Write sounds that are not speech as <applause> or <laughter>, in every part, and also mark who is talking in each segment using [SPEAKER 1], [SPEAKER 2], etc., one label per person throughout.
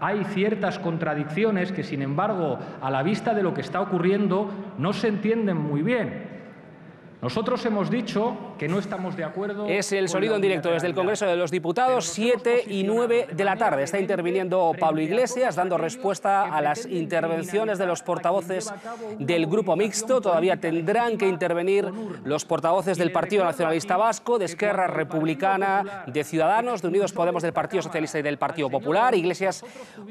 [SPEAKER 1] hay ciertas contradicciones que, sin embargo, a la vista de lo que está ocurriendo, no se entienden muy bien. Nosotros hemos dicho no estamos de acuerdo.
[SPEAKER 2] Es el sonido en directo desde el Congreso de los Diputados, 7 y 9 de la tarde. Está interviniendo Pablo Iglesias, dando respuesta a las intervenciones de los portavoces del Grupo Mixto. Todavía tendrán que intervenir los portavoces del Partido Nacionalista Vasco, de Esquerra Republicana, de Ciudadanos, de Unidos Podemos, del Partido Socialista y del Partido Popular. Iglesias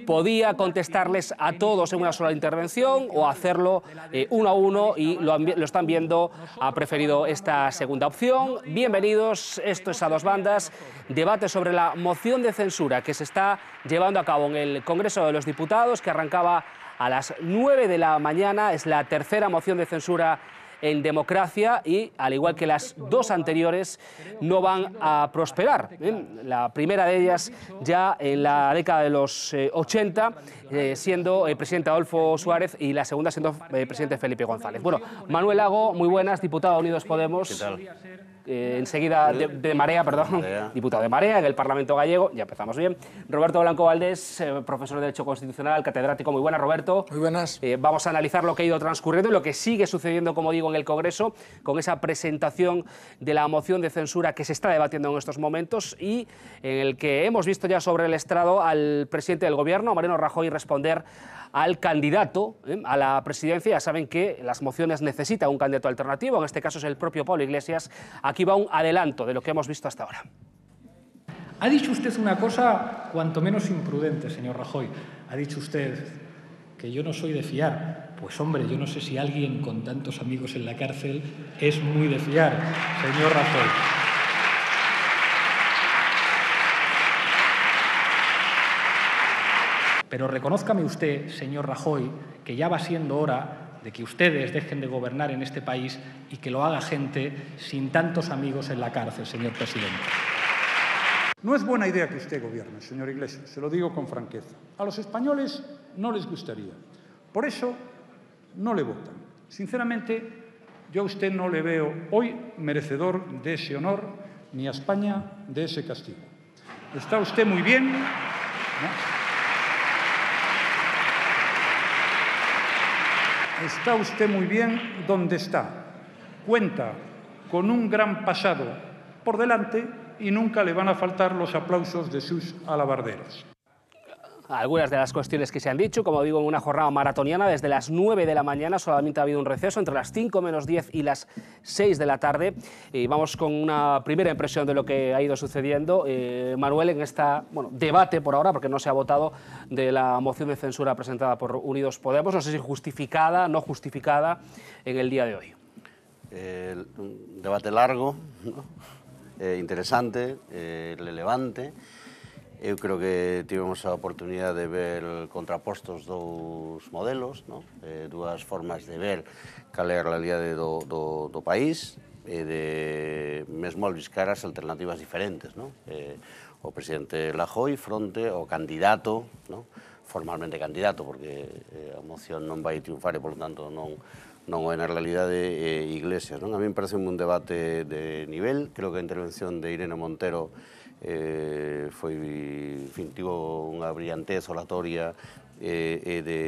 [SPEAKER 2] podía contestarles a todos en una sola intervención o hacerlo eh, uno a uno y lo están viendo. Ha preferido esta segunda opción. Bienvenidos, esto es A Dos Bandas, debate sobre la moción de censura que se está llevando a cabo en el Congreso de los Diputados, que arrancaba a las 9 de la mañana, es la tercera moción de censura en democracia y, al igual que las dos anteriores, no van a prosperar. ¿eh? La primera de ellas ya en la década de los 80, eh, eh, siendo el presidente Adolfo Suárez y la segunda siendo el presidente Felipe González. Bueno, Manuel Lago, muy buenas, diputado Unidos Podemos. Eh, enseguida de, Marea, perdón, <laughs> diputado de Marea en el Parlamento gallego, ya empezamos bien. Roberto Blanco Valdés, eh, profesor de Derecho Constitucional, catedrático. Muy buenas, Roberto. Muy buenas. Eh, vamos a analizar lo que ha ido transcurriendo y lo que sigue sucediendo, como digo, en el Congreso, con esa presentación de la moción de censura que se está debatiendo en estos momentos y en el que hemos visto ya sobre el estrado al presidente del Gobierno, Mariano Rajoy, responder al candidato ¿eh? a la presidencia. saben que las mociones necesitan un candidato alternativo, en este caso es el propio Pablo Iglesias. Aquí va un adelanto de lo que hemos visto hasta ahora. Ha
[SPEAKER 1] dicho usted una cosa cuanto menos imprudente, señor Rajoy. Ha dicho usted que yo no soy de fiar. Pues hombre, yo no sé si alguien con tantos amigos en la cárcel es muy de fiar, señor Rajoy. Pero reconózcame usted, señor Rajoy, que ya va siendo hora de que ustedes dejen de gobernar en este país y que lo haga gente sin tantos amigos en la cárcel, señor presidente.
[SPEAKER 3] No es buena idea que usted gobierne, señor Iglesias, se lo digo con franqueza. A los españoles no les gustaría. Por eso no le votan. Sinceramente, yo a usted no le veo hoy merecedor de ese honor ni a España de ese castigo. Está usted muy bien. está usted muy bien donde está. Cuenta con un gran pasado por delante y nunca le van a faltar los aplausos de sus alabarderos algunas de las
[SPEAKER 2] cuestiones que se han dicho. Como digo, en una jornada maratoniana desde las 9 de la mañana solamente ha habido un receso entre las 5 menos 10 y las 6 de la tarde. Y vamos con una primera impresión de lo que ha ido sucediendo. Eh, Manuel, en este bueno, debate por ahora, porque no se ha votado, de la moción de censura presentada por Unidos Podemos, no sé si justificada, no justificada, en el día de hoy.
[SPEAKER 4] Eh, un debate largo, ¿no? eh, interesante, eh, relevante. Eu creo que tivemos a oportunidade de ver contrapostos dous modelos, no? eh, dúas formas de ver cal é a realidade do, do, do país, e de mesmo albiscar as alternativas diferentes. No? Eh, o presidente Lajoy fronte o candidato, no? formalmente candidato, porque eh, a moción non vai triunfar e, polo tanto, non, non é na realidade eh, Iglesias. Non? A mí me parece un debate de nivel, creo que a intervención de Irene Montero eh, foi, en fin, tivo unha brillantez oratoria eh, eh, de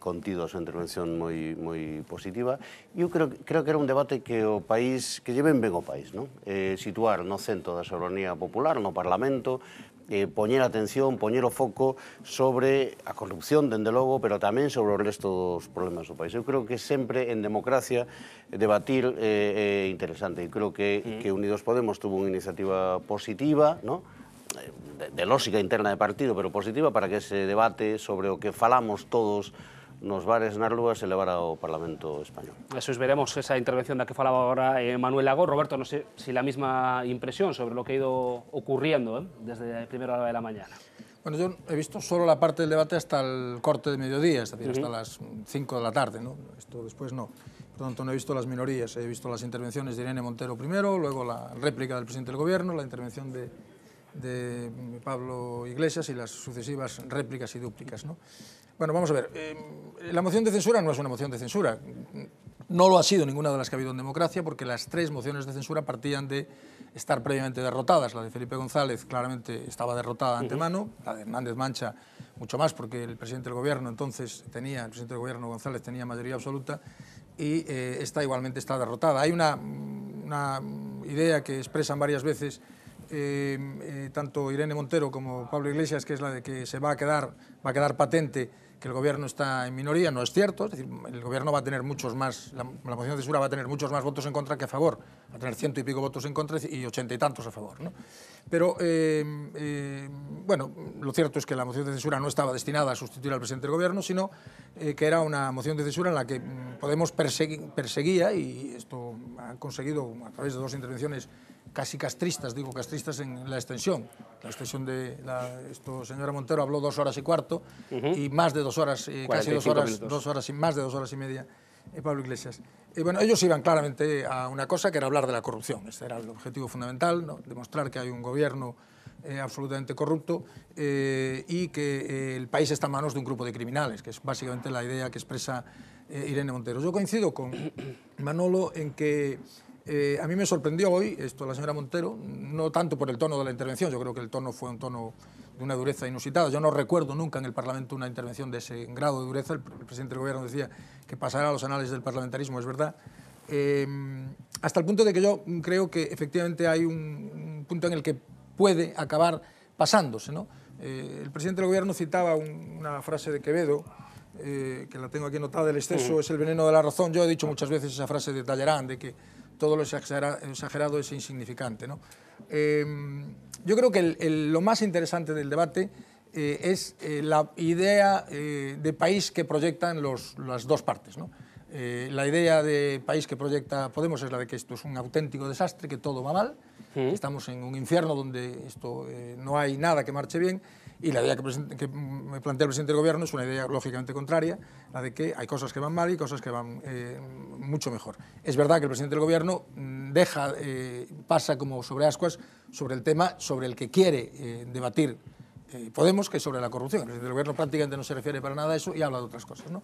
[SPEAKER 4] contidos a intervención moi, moi positiva. Eu creo, creo que era un debate que o país, que lleven ben o país, non? Eh, situar no centro da soberanía popular, no Parlamento, eh, poñer atención, poñer o foco sobre a corrupción, dende logo, pero tamén sobre o resto dos problemas do país. Eu creo que sempre en democracia debatir eh, é eh, eh, interesante. Eu creo que, sí. Mm. que Unidos Podemos tuvo unha iniciativa positiva, ¿no? Eh, de, de lógica interna de partido, pero positiva para que ese debate sobre o que falamos todos nos va a luego a celebrar Parlamento Español.
[SPEAKER 2] Eso es, veremos esa intervención de la que falaba ahora eh, Manuel Lago. Roberto, no sé si la misma impresión sobre lo que ha ido ocurriendo eh, desde el primera hora de la mañana.
[SPEAKER 5] Bueno, yo he visto solo la parte del debate hasta el corte de mediodía, es decir, hasta las 5 de la tarde, ¿no? Esto después no. Por lo tanto, no he visto las minorías. He visto las intervenciones de Irene Montero primero, luego la réplica del presidente del gobierno, la intervención de, de Pablo Iglesias y las sucesivas réplicas y dúplicas, ¿no? Bueno, vamos a ver. Eh, la moción de censura no es una moción de censura. No lo ha sido ninguna de las que ha habido en democracia porque las tres mociones de censura partían de estar previamente derrotadas. La de Felipe González claramente estaba derrotada de antemano, la de Hernández Mancha mucho más porque el presidente del gobierno entonces tenía, el presidente del gobierno González tenía mayoría absoluta y eh, esta igualmente está derrotada. Hay una, idea que expresan varias veces eh, tanto Irene Montero como Pablo Iglesias, que es la de que se va a quedar, va a quedar patente que el gobierno está en minoría, no es cierto, es decir, el gobierno va a tener muchos más, la, moción de censura va a tener muchos más votos en contra que a favor, va a tener ciento y pico votos en contra y ochenta y tantos a favor. Pero, eh, eh, bueno, lo cierto es que la moción de censura no estaba destinada a sustituir al presidente del gobierno, sino eh, que era una moción de censura en la que mm, Podemos perseguía, y esto ha conseguido a través de dos intervenciones casi castristas, digo castristas en la extensión. La extensión de la esto, señora Montero habló dos horas y cuarto y más de dos horas, eh, casi dos horas, dos horas y más de dos horas y media. Eh, Pablo Iglesias. Y eh, bueno, ellos iban claramente a una cosa que era hablar de la corrupción. Este era el objetivo fundamental, demostrar que hay un gobierno absolutamente corrupto y que el país está en manos de un grupo de criminales, que es básicamente la idea que expresa Irene Montero. Yo coincido con Manolo en que eh, a mí me sorprendió hoy esto la señora Montero, no tanto por el tono de la intervención, yo creo que el tono fue un tono de una dureza inusitada. Yo no recuerdo nunca en el Parlamento una intervención de ese grado de dureza. El, presidente del Gobierno decía que pasará a los anales del parlamentarismo, es verdad. Eh, hasta el punto de que yo creo que efectivamente hay un, punto en el que puede acabar pasándose. Eh, el presidente del Gobierno citaba una frase de Quevedo, que la tengo aquí anotada, el exceso mm. es el veneno de la razón. Yo he dicho muchas veces esa frase de Tallerán, de que todo lo exagerado es insignificante. ¿no? Em, yo creo que lo más interesante del debate eh, es eh, la idea eh, de país que proyectan las dos partes. ¿no? la idea de país que proyecta Podemos es la de que esto es un auténtico desastre, que todo va mal, mm. estamos en un infierno donde esto, no hay nada que marche bien y la idea que, me plantea el presidente del gobierno es una idea lógicamente contraria, la de que hay cosas que van mal y cosas que van eh, mucho mejor. Es verdad que el presidente del gobierno mm, deja, eh, pasa como sobre ascuas sobre el tema sobre el que quiere eh, debatir Podemos, que es sobre la corrupción. El presidente del gobierno prácticamente no se refiere para nada a eso y habla de otras cosas. ¿no?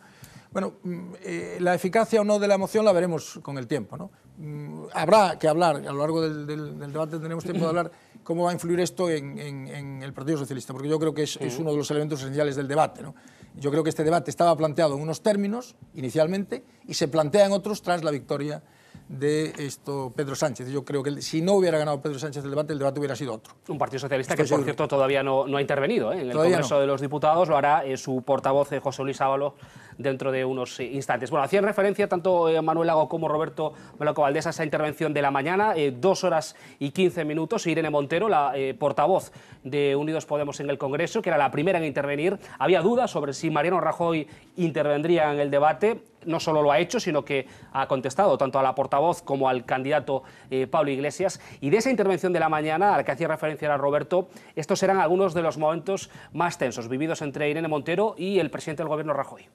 [SPEAKER 5] Bueno, mm, eh, la eficacia o no de la moción la veremos con el tiempo. ¿no? Mm, habrá que hablar, a lo largo del, debate tenemos tiempo de hablar cómo va a influir esto en, el Partido Socialista, porque yo creo que es, uno de los elementos esenciales del debate. ¿no? Yo creo que este debate estaba planteado en unos términos inicialmente y se plantea en otros tras la victoria de esto Pedro Sánchez. Yo creo que si no hubiera ganado Pedro Sánchez el debate, el debate hubiera sido otro. Un Partido Socialista que, por cierto,
[SPEAKER 2] todavía no, ha intervenido ¿eh? en el Congreso
[SPEAKER 5] de los Diputados. Lo
[SPEAKER 2] hará eh, su portavoz, José Luis Ábalos, dentro de unos instantes. Bueno, hacían referencia tanto eh, Manuel Lago como Roberto Meloco Valdés a esa intervención de la mañana, eh, dos horas y quince minutos. Irene Montero, la eh, portavoz de Unidos Podemos en el Congreso, que era la primera en intervenir, había dudas sobre si Mariano Rajoy intervendría en el debate no solo lo ha hecho, sino que ha contestado tanto a la portavoz como al candidato Pablo Iglesias. Y de esa intervención de la mañana, a la que hacía referencia a Roberto, estos eran algunos de los momentos más tensos vividos entre Irene Montero y el presidente del Gobierno Rajoy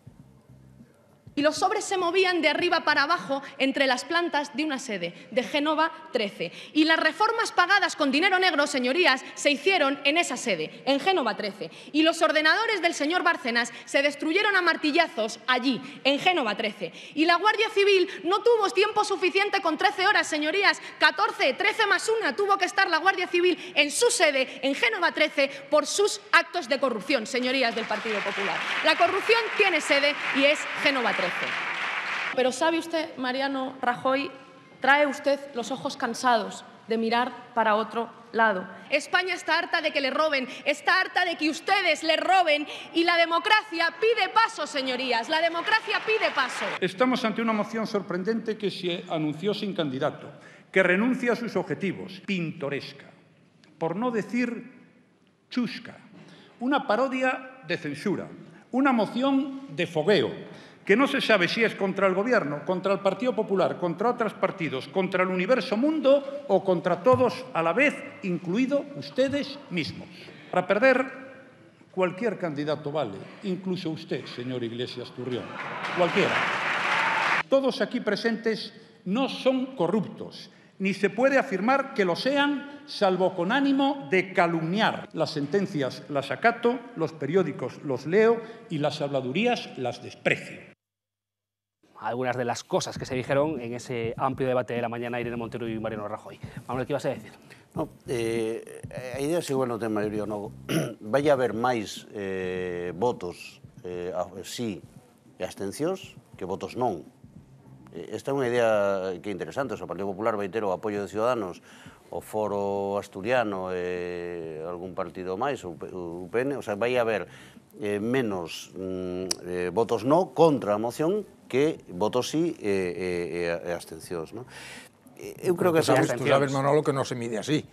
[SPEAKER 6] y los sobres se movían de arriba para abajo entre las plantas de una sede, de Génova 13. Y las reformas pagadas con dinero negro, señorías, se hicieron en esa sede, en Génova 13. Y los ordenadores del señor Bárcenas se destruyeron a martillazos allí, en Génova 13. Y la Guardia Civil no tuvo tiempo suficiente con 13 horas, señorías, 14, 13 más una tuvo que estar la Guardia Civil en su sede, en Génova 13, por sus actos de corrupción, señorías del Partido Popular. La corrupción tiene sede y es Génova 13. Pero sabe usted, Mariano Rajoy, trae usted los ojos cansados de mirar para otro lado. España está harta de que le roben, está harta de que ustedes le roben y la democracia pide paso, señorías, la democracia pide paso.
[SPEAKER 3] Estamos ante una moción sorprendente que se anunció sin candidato, que renuncia a sus objetivos, pintoresca, por no decir chusca, una parodia de censura, una moción de fogueo que no se sabe si es contra el Gobierno, contra el Partido Popular, contra otros partidos, contra el universo mundo o contra todos a la vez, incluido ustedes mismos. Para perder, cualquier candidato vale, incluso usted, señor Iglesias Turrión, cualquiera. Todos aquí presentes no son corruptos, ni se puede afirmar que lo sean, salvo con ánimo de calumniar. Las sentencias las acato, los periódicos los leo y las habladurías las desprecio.
[SPEAKER 2] algunas de las cosas que se dijeron en ese amplio debate de la mañana Irene
[SPEAKER 4] Montero y Mariano Rajoy. Manuel, ¿qué ibas a decir? No, eh, a idea se igual no mayoría o no. <clears throat> Vai haber máis eh, votos eh, a, sí e abstencións que votos non. Eh, esta é unha idea que é interesante. O Partido Popular vai ter o apoio de Ciudadanos o Foro Asturiano e eh, algún partido máis, o UPN, o sea, vai haber Eh, menos mm, eh, votos no contra la moción que votos sí y eh, abstenciones. No? creo que... Tú sabes, tú sabes, Manolo,
[SPEAKER 5] que no se mide así.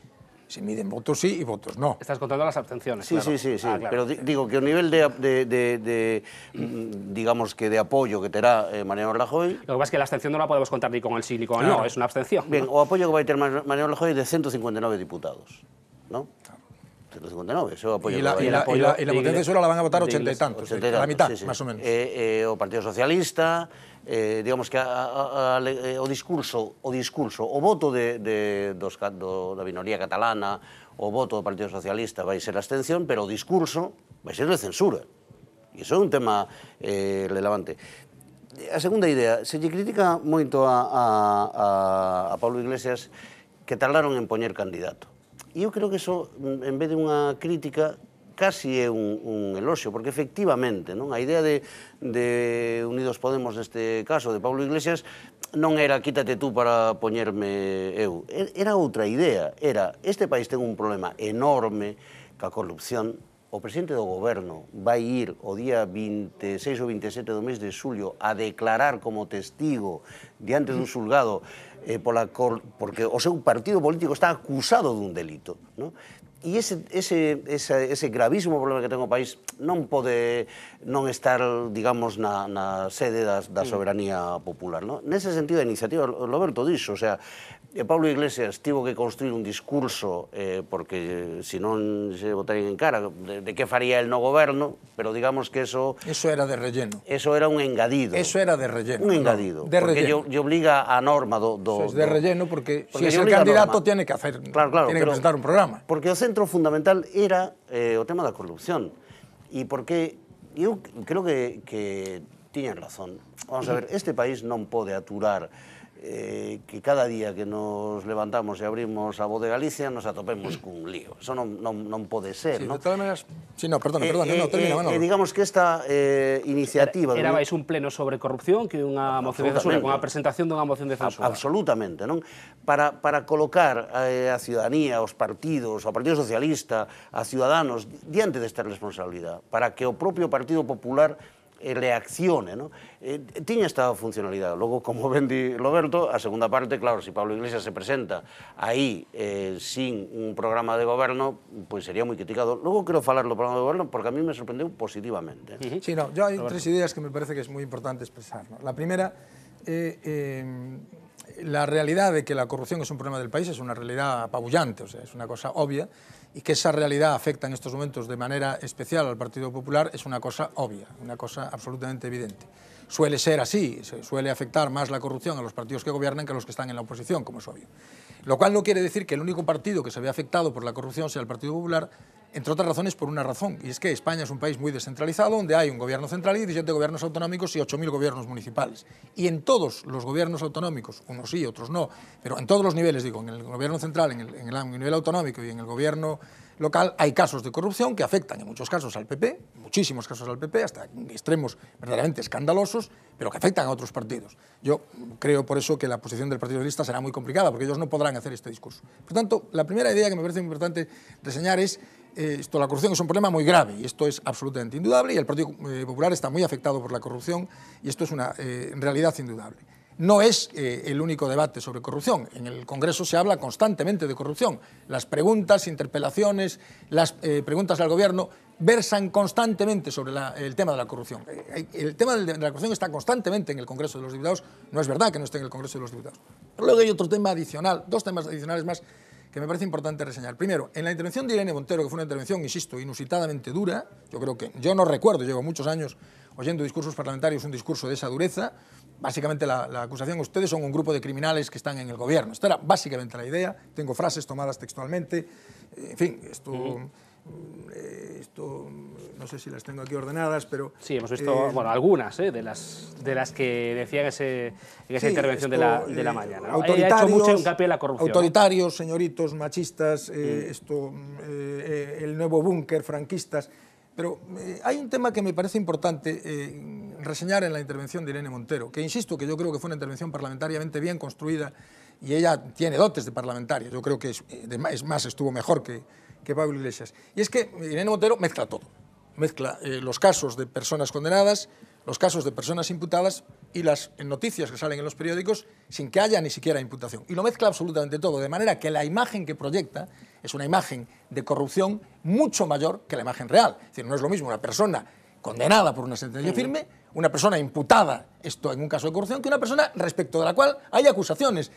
[SPEAKER 5] Se miden votos sí y votos no. Estás contando las abstenciones. Sí, sí, sí, sí. Ah, Pero
[SPEAKER 4] digo que el nivel de, mm, digamos que de apoyo que tendrá Mariano Rajoy... Lo que
[SPEAKER 2] pasa es que la abstención no la podemos contar ni con el sí ni con el no, es una abstención. Bien,
[SPEAKER 4] o apoyo que a tener Mariano Rajoy de 159 diputados. ¿no? 159, eso apoio. E la, y la, apoio e la, e la potencia solo la van a votar 80 e tantos, 80 tantos, mitad, sí, sí. máis ou menos. Eh, eh, o Partido Socialista, eh, digamos que a, a, a, eh, o discurso, o discurso, o voto de, de, dos, do, da minoría catalana, o voto do Partido Socialista vai ser abstención, pero o discurso vai ser de censura. E iso é un tema eh, relevante. A segunda idea, se lle critica moito a, a, a, a Pablo Iglesias que tardaron en poñer candidato. E eu creo que iso, mm, en vez de unha crítica, casi é un, un eloxio, porque efectivamente, non? A idea de, de Unidos Podemos neste caso, de Pablo Iglesias, non era quítate tú para poñerme eu. Era outra idea, era este país ten un problema enorme ca corrupción, o presidente do goberno vai ir o día 26 ou 27 do mes de xulio a declarar como testigo diante dun xulgado eh, pola cor, porque o seu partido político está acusado dun delito. No? E ese, ese, ese, ese gravísimo problema que ten o país non pode non estar, digamos, na, na sede da, da mm. soberanía popular. No? Nese sentido, a iniciativa, Roberto dixo, o sea, e eh, Pablo Iglesias tivo que construir un discurso eh, porque eh, se non se votarían en cara de, de que faría el no goberno, pero digamos que eso...
[SPEAKER 5] Eso era de relleno.
[SPEAKER 4] Eso era un engadido. Eso era de relleno. Un engadido. No, de porque relleno. Porque lle, lle obliga a norma do, do do, es de
[SPEAKER 5] relleno porque,
[SPEAKER 4] porque si é o candidato tiene que hacer claro, claro, tiene que presentar un programa. Porque o centro fundamental era eh, o tema da corrupción. E porque eu creo que, que tiñen razón. Vamos a ver, este país non pode aturar eh, que cada día que nos levantamos e abrimos a voz de Galicia nos atopemos cun lío. Eso non, non, non pode ser, sí, non?
[SPEAKER 5] De todas maneras... Sí, no, perdona, eh, perdona, eh, no, termina, eh, Manolo. Eh,
[SPEAKER 4] digamos que esta eh,
[SPEAKER 2] iniciativa... Era, era vais un pleno
[SPEAKER 4] sobre corrupción que unha
[SPEAKER 5] moción de censura, con
[SPEAKER 2] a
[SPEAKER 4] presentación dunha moción de censura. Absolutamente, non? Para, para colocar a, eh, a ciudadanía, os partidos, ao Partido Socialista, a Ciudadanos, diante desta responsabilidade, para que o propio Partido Popular reaccione, eh, ¿no? Eh, esta funcionalidad. Luego, como ben Roberto, a segunda parte, claro, si Pablo Iglesias se presenta ahí eh, sin un programa de gobierno, pues sería muy criticado. Luego quiero falar del programa de gobierno porque a mí me sorprendió positivamente.
[SPEAKER 5] Sí, no, yo hay tres ideas que me parece que es muy importante expresar. La primera, eh, em, la realidad de que la corrupción es un problema del país es una realidad apabullante, o sea, es una cosa obvia, y que esa realidad afecta en estos momentos de manera especial al Partido Popular es una cosa obvia, una cosa absolutamente evidente. Suele ser así, suele afectar más la corrupción a los partidos que gobiernan que a los que están en la oposición, como es obvio. Lo cual no quiere decir que el único partido que se ve afectado por la corrupción sea el Partido Popular, entre otras razones por una razón, y es que España es un país muy descentralizado, donde hay un gobierno central y 17 gobiernos autonómicos y 8.000 gobiernos municipales. Y en todos los gobiernos autonómicos, unos sí, otros no, pero en todos los niveles, digo, en el gobierno central, en el, nivel autonómico y en el gobierno local, hay casos de corrupción que afectan en muchos casos al PP, muchísimos casos al PP, hasta extremos verdaderamente escandalosos, pero que afectan a otros partidos. Yo creo por eso que la posición del Partido Socialista será muy complicada, porque ellos no podrán hacer este discurso. Por tanto, la primera idea que me parece muy importante reseñar es eh, esto, la corrupción es un problema muy grave y esto es absolutamente indudable y el Partido eh, Popular está muy afectado por la corrupción y esto es una eh, realidad indudable. No es el único debate sobre corrupción. En el Congreso se habla constantemente de corrupción. Las preguntas, interpelaciones, las preguntas al Gobierno versan constantemente sobre el tema de la corrupción. El tema de la corrupción está constantemente en el Congreso de los Diputados. No es verdad que no esté en el Congreso de los Diputados. luego hay otro tema adicional, dos temas adicionales más que me parece importante reseñar. Primero, en la intervención de Irene Montero, que fue una intervención, insisto, inusitadamente dura, yo creo que, yo no recuerdo, llevo muchos años oyendo discursos parlamentarios, un discurso de esa dureza, básicamente la, la acusación, ustedes son un grupo de criminales que están en el gobierno. Esta era básicamente la idea, tengo frases tomadas textualmente, en fin, esto... Mm, eh, esto mm, no sé si las tengo aquí ordenadas, pero... Sí, hemos visto eh, bueno, algunas
[SPEAKER 2] eh, de, las, de las que decía ese, en esa intervención de, la, de la mañana. Autoritarios, la corrupción.
[SPEAKER 5] Autoritarios, señoritos, machistas, mm. esto, el nuevo búnker, franquistas. Pero hay un tema que me parece importante reseñar en la intervención de Irene Montero, que insisto que yo creo que fue una intervención parlamentariamente bien construida y ella tiene dotes de parlamentaria. Yo creo que es, es más, estuvo mejor que, que Pablo Iglesias. Y es que Irene Montero mezcla todo. Mezcla eh, los casos de personas condenadas, los casos de personas imputadas y las noticias que salen en los periódicos sin que haya ni siquiera imputación. Y lo mezcla absolutamente todo, de manera que la imagen que proyecta es una imagen de corrupción mucho mayor que la imagen real. Es decir, no es lo mismo una persona condenada por una sentencia firme, una persona imputada, esto en un caso de corrupción, que una persona respecto de la cual hay acusaciones.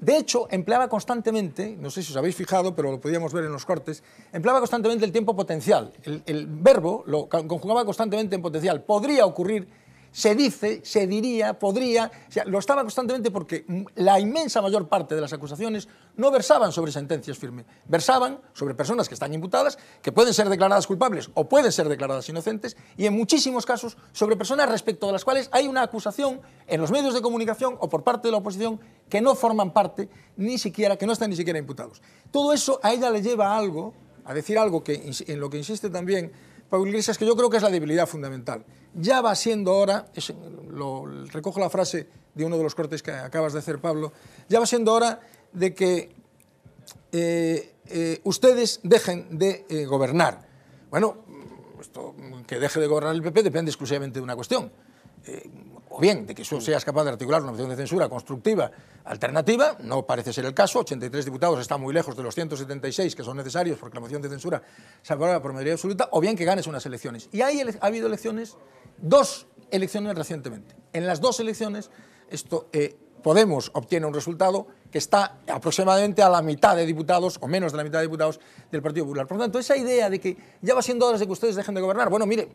[SPEAKER 5] De hecho, empleaba constantemente, no sé si os habéis fijado, pero lo podíamos ver en los cortes, empleaba constantemente el tiempo potencial. El, verbo lo conjugaba constantemente en potencial. Podría ocurrir se dice, se diría, podría, lo estaba constantemente porque la inmensa mayor parte de las acusaciones no versaban sobre sentencias firmes, versaban sobre personas que están imputadas, que pueden ser declaradas culpables o pueden ser declaradas inocentes, y en muchísimos casos sobre personas respecto de las cuales hay una acusación en los medios de comunicación o por parte de la oposición que no forman parte ni siquiera, que no están ni siquiera imputados. Todo eso a ella le lleva a algo, a decir algo que, en lo que insiste también Pablo Iglesias, que yo creo que es la debilidad fundamental. Ya va siendo hora, lo, recojo la frase de uno de los cortes que acabas de hacer, Pablo, ya va siendo hora de que eh, eh, ustedes dejen de eh, gobernar. Bueno, que deje de gobernar el PP depende exclusivamente de una cuestión o bien de que mm. seas capaz de articular una moción de censura constructiva alternativa, no parece ser el caso, 83 diputados están muy lejos de los 176 que son necesarios porque la moción de censura se la por mayoría absoluta, o bien que ganes unas elecciones. Y ahí ha habido elecciones, dos elecciones recientemente. En las dos elecciones esto eh, Podemos obtiene un resultado que está aproximadamente a la mitad de diputados, o menos de la mitad de diputados, del Partido Popular. Por lo tanto, esa idea de que ya va siendo hora de que ustedes dejen de gobernar, bueno, mire,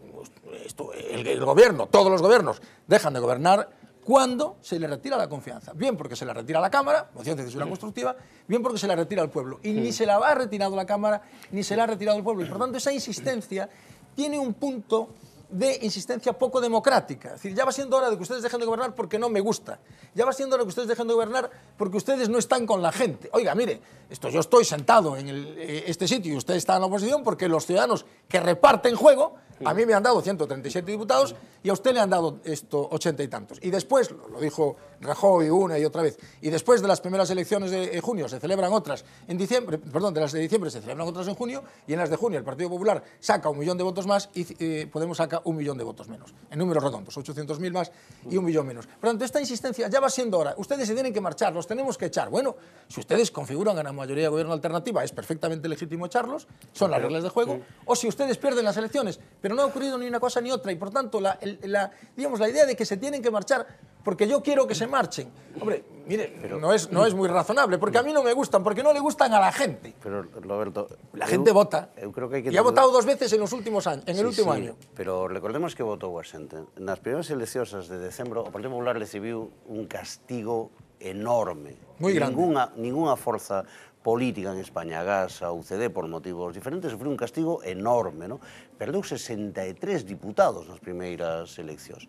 [SPEAKER 5] el, gobierno, todos los gobiernos dejan de gobernar cuando se le retira la confianza. Bien porque se la retira la Cámara, moción de censura constructiva, bien porque se la retira el pueblo. Y ni mm. se la ha retirado la Cámara, ni se la ha retirado el pueblo. Y por tanto, esa insistencia tiene un punto de insistencia poco democrática. Es decir, ya va siendo hora de que ustedes dejen de gobernar porque no me gusta. Ya va siendo hora de que ustedes dejen de gobernar porque ustedes no están con la gente. Oiga, mire, esto, yo estoy sentado en eh, este sitio y usted está en la oposición porque los ciudadanos que reparten juego a mí me han dado 137 diputados y a usted le han dado esto ochenta y tantos. Y después, lo dijo Rajoy una y otra vez, y después de las primeras elecciones de junio se celebran otras en diciembre, perdón, de las de diciembre se celebran otras en junio y en las de junio el Partido Popular saca un millón de votos más y eh, Podemos sacar un millón de votos menos. En números redondos, 800.000 más y un millón menos. Por tanto, esta insistencia ya va siendo hora. Ustedes se tienen que marchar, los tenemos que echar. Bueno, si ustedes configuran a la mayoría de gobierno alternativa, es perfectamente legítimo echarlos, son las reglas de juego. O si ustedes pierden las elecciones, pero pero no ha ocurrido ni una cosa ni otra y por tanto la, el, la, digamos, la idea de que se tienen que marchar porque yo quiero que se marchen. Hombre, mire, pero, no, es, no es muy razonable, porque a mí no me gustan, porque no le gustan a la gente.
[SPEAKER 4] Pero, Roberto... La gente gente vota. Yo creo que hay que... tener... ha votado dos
[SPEAKER 5] veces en los últimos años, en sí, el último sí, año.
[SPEAKER 4] Pero recordemos que votó Washington. En las primeras elecciones de diciembre, el Partido Popular recibió un castigo enorme. Muy grande. Ninguna, ninguna fuerza política en España, a GAS, a UCD, por motivos diferentes, sufrió un castigo enorme. ¿no? perdeu 63 diputados nas primeiras eleccións.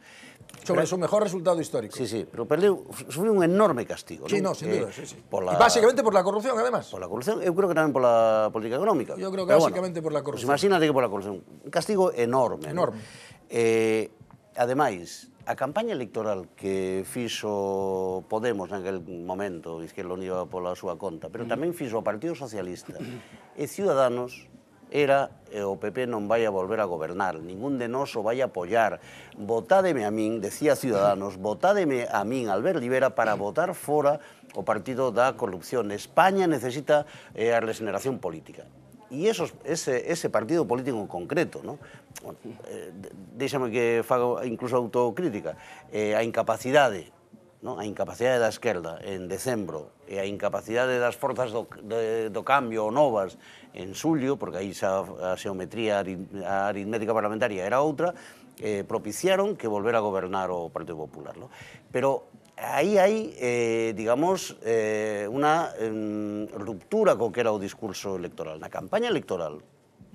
[SPEAKER 4] Sobre o seu mellor resultado histórico. Sí, sí, pero perdeu, sufriu un enorme castigo. Sí, non, no, sin eh, duda, sí, sí. Pola, y básicamente por la corrupción, además. Por la corrupción, eu creo que tamén por la política económica. Yo creo que pero básicamente bueno, por la corrupción. Pues imagínate que por la corrupción. Un castigo enorme. Enorme. ¿no? Eh, ademais, a campaña electoral que fixo Podemos aquel momento, Izquierda Unida pola súa conta, pero mm. tamén fixo o Partido Socialista e Ciudadanos era e eh, o PP non vai a volver a gobernar, ningún de nós o vai a apoyar. Votádeme a min, decía Ciudadanos, votádeme a min, Albert Libera, para votar fora o partido da corrupción. España necesita eh, a regeneración política. E esos, ese, ese partido político en concreto, ¿no? bueno, eh, déxame que faga incluso autocrítica, eh, a incapacidade non? a incapacidade da esquerda en decembro e a incapacidade das forzas do, de, do cambio novas en xulio, porque aí xa a xeometría a aritmética parlamentaria era outra, eh, propiciaron que volver a gobernar o Partido Popular. No? Pero aí hai, eh, digamos, eh, unha eh, ruptura co que era o discurso electoral. Na campaña electoral,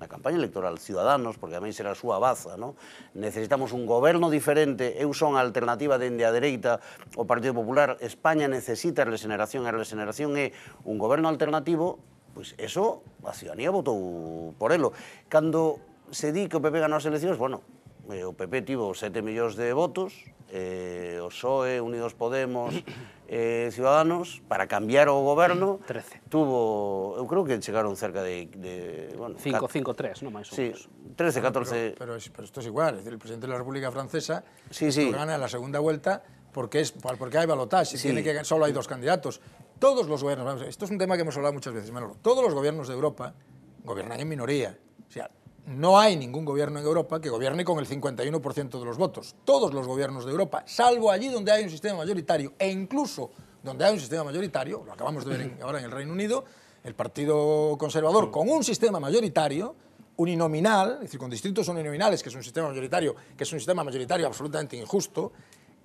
[SPEAKER 4] na campaña electoral Ciudadanos, porque a mí era a súa baza, no? necesitamos un goberno diferente, eu son a alternativa dende a dereita, o Partido Popular, España necesita a regeneración, a regeneración é un goberno alternativo, pois eso a ciudadanía votou por elo. Cando se di que o PP ganou as eleccións, bueno, eh, o PP tivo 7 millóns de votos, eh, o PSOE, Unidos Podemos, <coughs> eh, Ciudadanos, para cambiar o goberno, 13. <coughs> tuvo, eu creo que chegaron cerca de... de bueno, 5, 5, 3, non máis ou sí, 13, 14...
[SPEAKER 5] Pero, pero, pero isto é es igual, es decir, el presidente de la República Francesa
[SPEAKER 4] sí, sí. gana la
[SPEAKER 5] segunda vuelta porque es porque hay balotaje, sí. tiene que solo hay dos candidatos. Todos los gobiernos, vamos, esto es un tema que hemos hablado muchas veces, Manolo, todos los gobiernos de Europa gobiernan en minoría. O sea, no hay ningún gobierno en Europa que gobierne con el 51% de los votos. Todos los gobiernos de Europa, salvo allí donde hay un sistema mayoritario e incluso donde hay un sistema mayoritario, lo acabamos de ver ahora en el Reino Unido, el Partido Conservador con un sistema mayoritario uninominal, es decir, con distritos uninominales, que es un sistema mayoritario, que es un sistema mayoritario absolutamente injusto,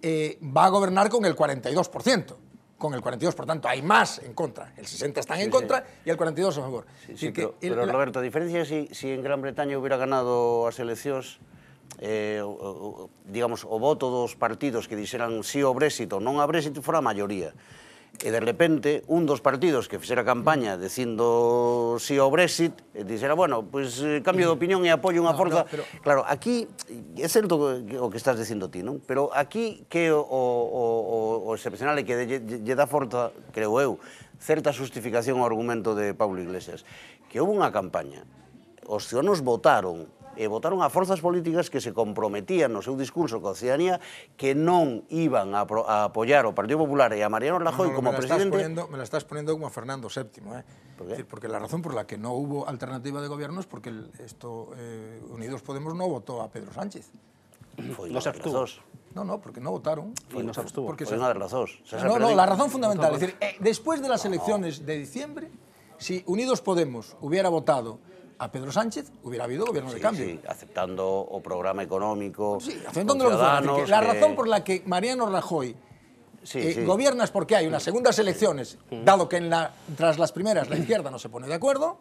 [SPEAKER 5] eh, va a gobernar con el 42%. con el 42, por tanto, hay más en contra. El 60 están en sí, contra sí. y el 42 a favor. Sí, decir, que pero, el, pero,
[SPEAKER 4] Roberto, a diferencia si, si en Gran Bretaña hubiera ganado as eleccións, eh, o, o, digamos, o voto dos partidos que dixeran sí o Brexit ou non a Brexit fora a maioría e de repente un dos partidos que fixera campaña dicindo sí ao Brexit dixera, bueno, pois pues, eh, cambio de opinión e apoio unha forza... No, pero... Claro, aquí é certo o que estás dicindo ti, non? Pero aquí que o, o, o, o excepcional é que lle, lle dá forza, creo eu, certa justificación ao argumento de Pablo Iglesias, que houve unha campaña, os ciudadanos votaron e votaron a forzas políticas que se comprometían no seu discurso coa Oceanía que non iban a, pro, a apoiar o Partido Popular e a Mariano Rajoy no, no, como me presidente... Poniendo,
[SPEAKER 5] me la estás poniendo como a Fernando VII, ¿eh? ¿Por qué? Decir, porque la razón por la que no hubo alternativa de gobierno é porque esto, eh, Unidos Podemos no votó a Pedro Sánchez. Foi no, dos No, no, porque no votaron. Foi nos abstuvo. Porque Foi se... unha das razóns. No, no, la razón fundamental. Es decir, eh, después de las elecciones de diciembre, si Unidos Podemos hubiera votado a Pedro Sánchez, hubiera habido gobierno de cambio. Sí,
[SPEAKER 4] aceptando o programa económico. Sí, aceptando La razón por
[SPEAKER 5] la que Mariano Rajoy eh, gobierna es porque hay unas segundas elecciones, dado que tras las primeras la izquierda no se pone de acuerdo.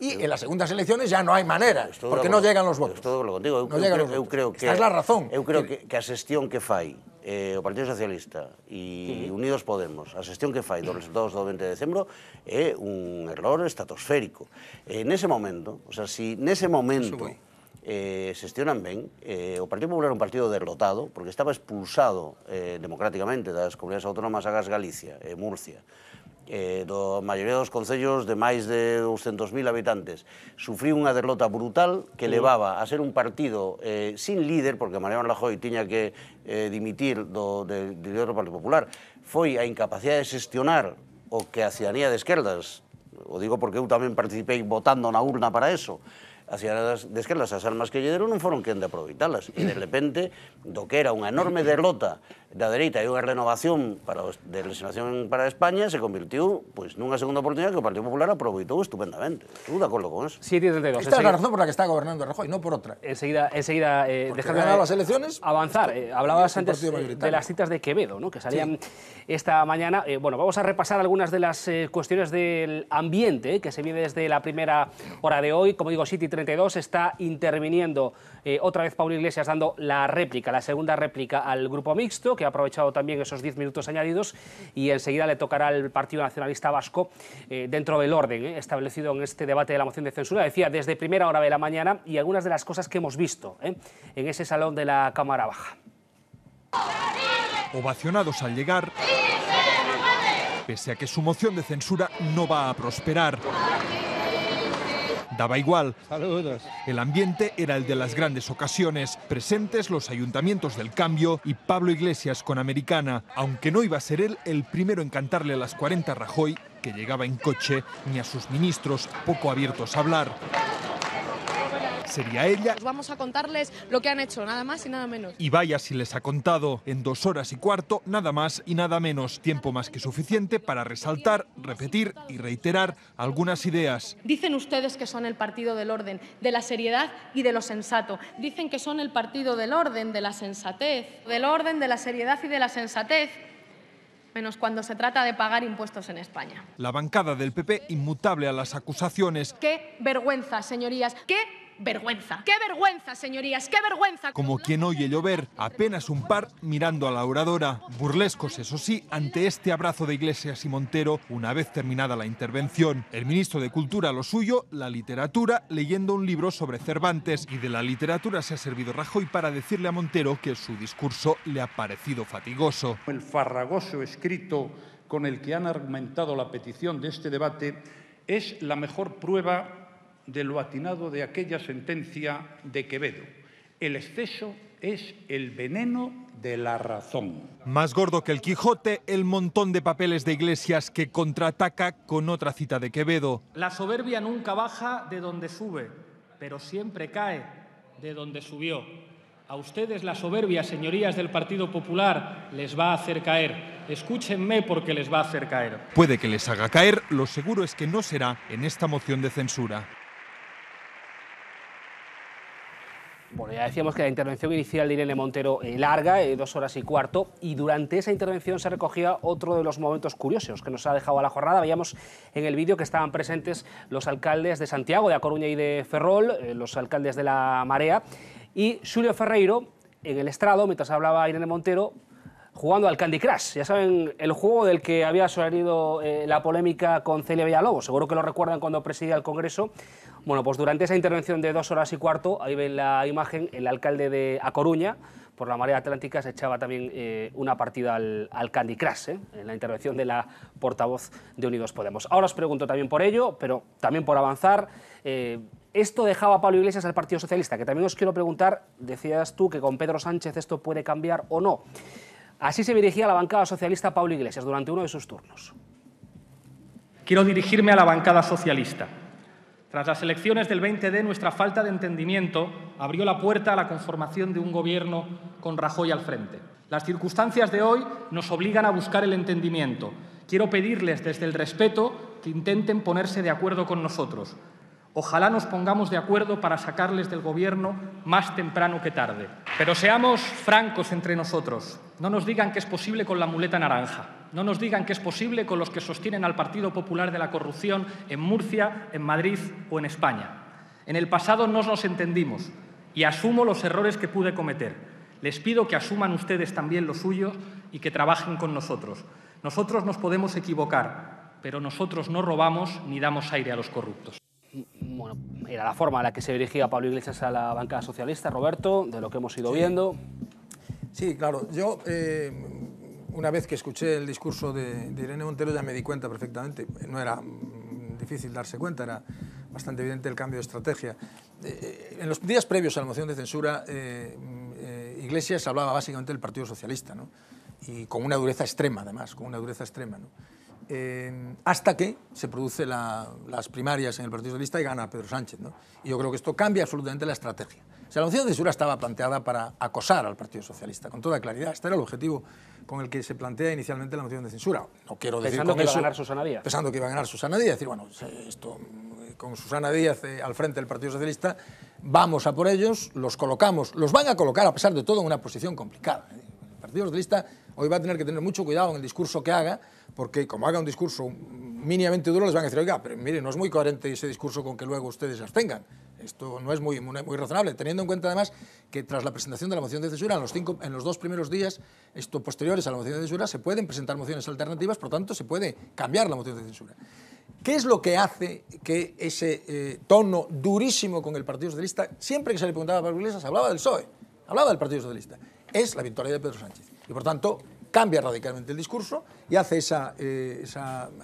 [SPEAKER 5] y creo... en las segundas elecciones ya no hai manera, porque non llegan
[SPEAKER 4] os votos. Todo lo contigo, eu, no eu, creo, eu creo que... Esta es la razón. Eu creo que, que a xestión que fai eh, o Partido Socialista e uh -huh. Unidos Podemos, a xestión que fai dos resultados do 20 de decembro é un error estratosférico. Eh, nese momento, o sea, si nese momento eh, xestionan ben. Eh, o Partido Popular é un partido derrotado, porque estaba expulsado eh, democráticamente das comunidades autónomas agas Galicia e eh, Murcia eh, do maioría dos concellos de máis de 200.000 habitantes. Sufriu unha derrota brutal que mm. levaba a ser un partido eh, sin líder, porque Mariano Rajoy tiña que eh, dimitir do, de, de líder do Partido Popular, foi a incapacidade de xestionar o que a cidadanía de esquerdas, o digo porque eu tamén participei votando na urna para eso, as cidadanás de esquerdas, as almas que lle deron non foron quen de aproveitalas. E de repente, do que era unha enorme derrota la derecha hay una renovación para la de legislación para España se convirtió en pues, una segunda oportunidad que el Partido Popular aprovechó estupendamente. Tú de acuerdo con eso? Sí, 32. Esta es la razón
[SPEAKER 5] por la que está gobernando Rajoy, no por otra.
[SPEAKER 4] Enseguida, enseguida eh,
[SPEAKER 5] las elecciones, avanzar.
[SPEAKER 2] Pues, hablaba eh, hablabas antes eh, de las citas de Quevedo, ¿no? que salían esta mañana. bueno, vamos a repasar algunas de las cuestiones del ambiente que se vive desde la primera hora de hoy. Como digo, City 32 está interviniendo otra vez Pablo Iglesias dando la réplica, la segunda réplica al grupo mixto que ha aprovechado también esos 10 minutos añadidos y enseguida le tocará al Partido Nacionalista Vasco eh, dentro del orden eh, establecido en este debate de la moción de censura. Decía, desde primera hora de la mañana y algunas de las cosas que hemos visto eh, en ese salón de la Cámara Baja.
[SPEAKER 7] Ovacionados al llegar, pese a que su moción de censura no va a prosperar daba igual. El ambiente era el de las grandes ocasiones, presentes los ayuntamientos del cambio y Pablo Iglesias con Americana, aunque no iba a ser él el primero en cantarle a las 40 Rajoy, que llegaba en coche, ni a sus ministros poco abiertos a hablar sería ella.
[SPEAKER 6] Pues vamos a contarles lo que han hecho, nada más y nada menos.
[SPEAKER 7] Y vaya si les ha contado, en dos horas y cuarto, nada más y nada menos. Tiempo más que suficiente para resaltar, repetir y reiterar algunas ideas.
[SPEAKER 6] Dicen ustedes que son el partido del orden, de la seriedad y de lo sensato. Dicen que son el partido del orden, de la sensatez, del orden, de la seriedad y de la sensatez menos cuando se trata de pagar impuestos en España.
[SPEAKER 7] La bancada del PP inmutable a las acusaciones.
[SPEAKER 6] Qué vergüenza, señorías. Qué vergüenza. ¡Qué vergüenza, señorías! ¡Qué vergüenza! Como
[SPEAKER 7] quien oye llover, apenas un par mirando a la oradora. Burlescos, eso sí, ante este abrazo de Iglesias y Montero una vez terminada la intervención. El ministro de Cultura lo suyo, la literatura, leyendo un libro sobre Cervantes. Y de la literatura se ha servido Rajoy para decirle a Montero que su discurso le ha parecido
[SPEAKER 3] fatigoso. El farragoso escrito con el que han argumentado la petición de este debate es la mejor prueba de lo atinado de aquella sentencia de Quevedo. El exceso es el veneno de la razón.
[SPEAKER 7] Más gordo que el Quijote, el montón de papeles de iglesias que contraataca con otra cita de Quevedo.
[SPEAKER 1] La soberbia nunca baja de donde sube, pero siempre cae de donde subió. A ustedes la soberbia, señorías del Partido Popular, les va a hacer caer. Escúchenme porque les va a hacer caer.
[SPEAKER 7] Puede que les haga caer, lo seguro es que no será en esta moción de censura.
[SPEAKER 2] Bueno, ya decíamos que la intervención inicial de Irene Montero es eh, larga, eh, dos horas y cuarto, y durante esa intervención se recogía otro de los momentos curiosos que nos ha dejado a la jornada. Veíamos en el vídeo que estaban presentes los alcaldes de Santiago, de A Coruña y de Ferrol, eh, los alcaldes de La Marea, y Julio Ferreiro en el estrado, mientras hablaba Irene Montero, jugando al Candy Crush. Ya saben, el juego del que había surgido la polémica con Celia Villalobos. Seguro que lo recuerdan cuando presidía el Congreso. Bueno, pues durante esa intervención de dos horas y cuarto, ahí ven la imagen, el alcalde de A Coruña, por la marea atlántica, se echaba también eh, una partida al, al Candy Crush, eh, en la intervención de la portavoz de Unidos Podemos. Ahora os pregunto también por ello, pero también por avanzar. Eh, esto dejaba a Pablo Iglesias al Partido Socialista, que también os quiero preguntar, decías tú que con Pedro Sánchez esto puede cambiar o no. Así se dirigía a la bancada socialista Pablo Iglesias durante uno de sus turnos.
[SPEAKER 1] Quiero dirigirme a la bancada socialista tras las elecciones del 20D, nuestra falta de entendimiento abrió la puerta a la conformación de un gobierno con Rajoy al frente. Las circunstancias de hoy nos obligan a buscar el entendimiento. Quiero pedirles desde el respeto que intenten ponerse de acuerdo con nosotros. Ojalá nos pongamos de acuerdo para sacarles del gobierno más temprano que tarde. Pero seamos francos entre nosotros. No nos digan que es posible con la muleta naranja. No nos digan que es posible con los que sostienen al Partido Popular de la corrupción en Murcia, en Madrid o en España. En el pasado no nos entendimos y asumo los errores que pude cometer. Les pido que asuman ustedes también los suyos y que trabajen con nosotros. Nosotros nos podemos equivocar, pero nosotros no robamos
[SPEAKER 2] ni damos aire a los corruptos. Bueno, era la forma en la que se dirigía Pablo Iglesias a la
[SPEAKER 5] bancada socialista, Roberto, de lo que hemos ido viendo. Sí, claro. Yo eh, una vez que escuché el discurso de, Irene Montero ya me di cuenta perfectamente. No era mm, difícil darse cuenta, era bastante evidente el cambio de estrategia. Eh, eh, en los días previos a la moción de censura, eh, Iglesias hablaba básicamente del Partido Socialista, ¿no? y con una dureza extrema, además, con una dureza extrema. ¿no? hasta que se producen las primarias en el Partido Socialista y gana Pedro Sánchez. ¿no? Y yo creo que esto cambia absolutamente la estrategia. la moción de censura estaba planteada para acosar al Partido Socialista, con toda claridad. Este era el objetivo con el que se plantea inicialmente la moción de censura. No quiero decir pensando que iba a ganar Susana Díaz. Pensando que iba a ganar Susana Díaz, decir, bueno, esto eh, con Susana Díaz eh, al frente del Partido Socialista, vamos a por ellos, los colocamos, los van a colocar a pesar de todo en una posición complicada. ¿eh? El Partido Socialista hoy va a tener que tener mucho cuidado en el discurso que haga, porque como haga un discurso mínimamente duro les van a decir, oiga, pero mire, no es muy coherente ese discurso con que luego ustedes abstengan. Esto no es muy, muy, razonable, teniendo en cuenta además que tras la presentación de la moción de censura, en los, cinco, en los dos primeros días esto, posteriores a la moción de censura, se pueden presentar mociones alternativas, por lo tanto, se puede cambiar la moción de censura. ¿Qué es lo que hace que ese eh, tono durísimo con el Partido Socialista, siempre que se le preguntaba a Pablo Iglesias, hablaba del PSOE, hablaba del Partido Socialista? Es la victoria de Pedro Sánchez. Y por tanto, cambia radicalmente el discurso y hace esa, eh,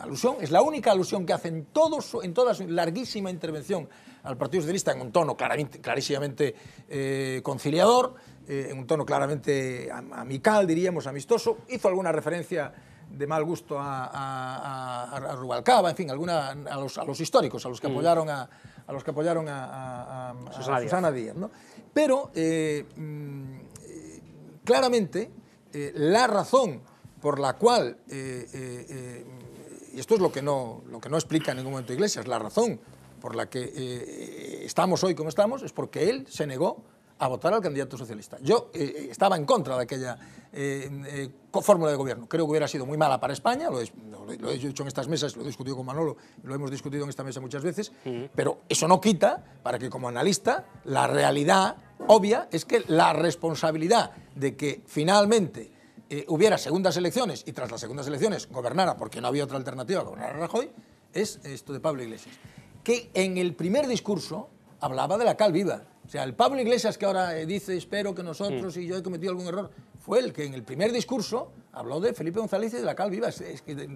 [SPEAKER 5] alusión. Es la única alusión que hace en, en toda su larguísima intervención al Partido Socialista en un tono claramente, clarísimamente eh, conciliador, eh, en un tono claramente amical, diríamos, amistoso. Hizo alguna referencia de mal gusto a, Rubalcaba, en fin, alguna, a, los, históricos, a los que mm. apoyaron a, a los que apoyaron a, Susana, Díaz. Pero, mm, claramente, eh, la razón por la cual, eh, eh, y esto es lo que, no, lo que no explica en ningún momento Iglesias, la razón por la que estamos hoy como estamos es porque él se negó a votar al candidato socialista. Yo estaba en contra de aquella fórmula de gobierno. Creo que hubiera sido muy mala para España, lo he, dicho en estas mesas, lo he discutido con Manolo, lo hemos discutido en esta mesa muchas veces, pero eso no quita para que como analista la realidad obvia es que la responsabilidad de que finalmente eh, hubiera segundas elecciones y tras las segundas elecciones gobernara, porque no había otra alternativa, gobernar a Rajoy, es esto de Pablo Iglesias. Que en el primer discurso hablaba de la cal viva. O sea, el Pablo Iglesias que ahora eh, dice, espero que nosotros, mm. y yo he cometido algún error, fue el que en el primer discurso habló de Felipe González y de la Cal Viva. Es, que,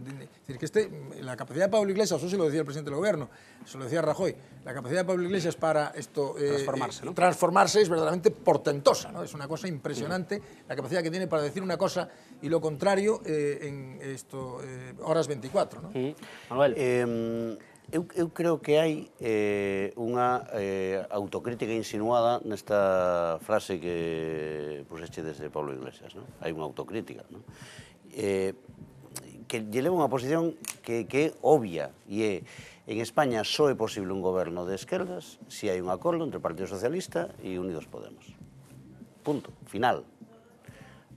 [SPEAKER 5] este, la capacidad de Pablo Iglesias, eso se lo decía el presidente del gobierno, se lo decía Rajoy, la capacidad de Pablo Iglesias para esto, eh, transformarse, transformarse es verdaderamente portentosa, es una cosa impresionante la capacidad que tiene para decir una cosa y lo contrario eh, en esto, eh, horas 24. Mm. Manuel. Em,
[SPEAKER 4] Eu, eu creo que hai eh, unha eh, autocrítica insinuada nesta frase que puseste pois, desde Pablo Iglesias. ¿no? Hai unha autocrítica. ¿no? Eh, que lle leva unha posición que, que é obvia e é en España só é posible un goberno de esquerdas se hai un acordo entre o Partido Socialista e Unidos Podemos. Punto, final.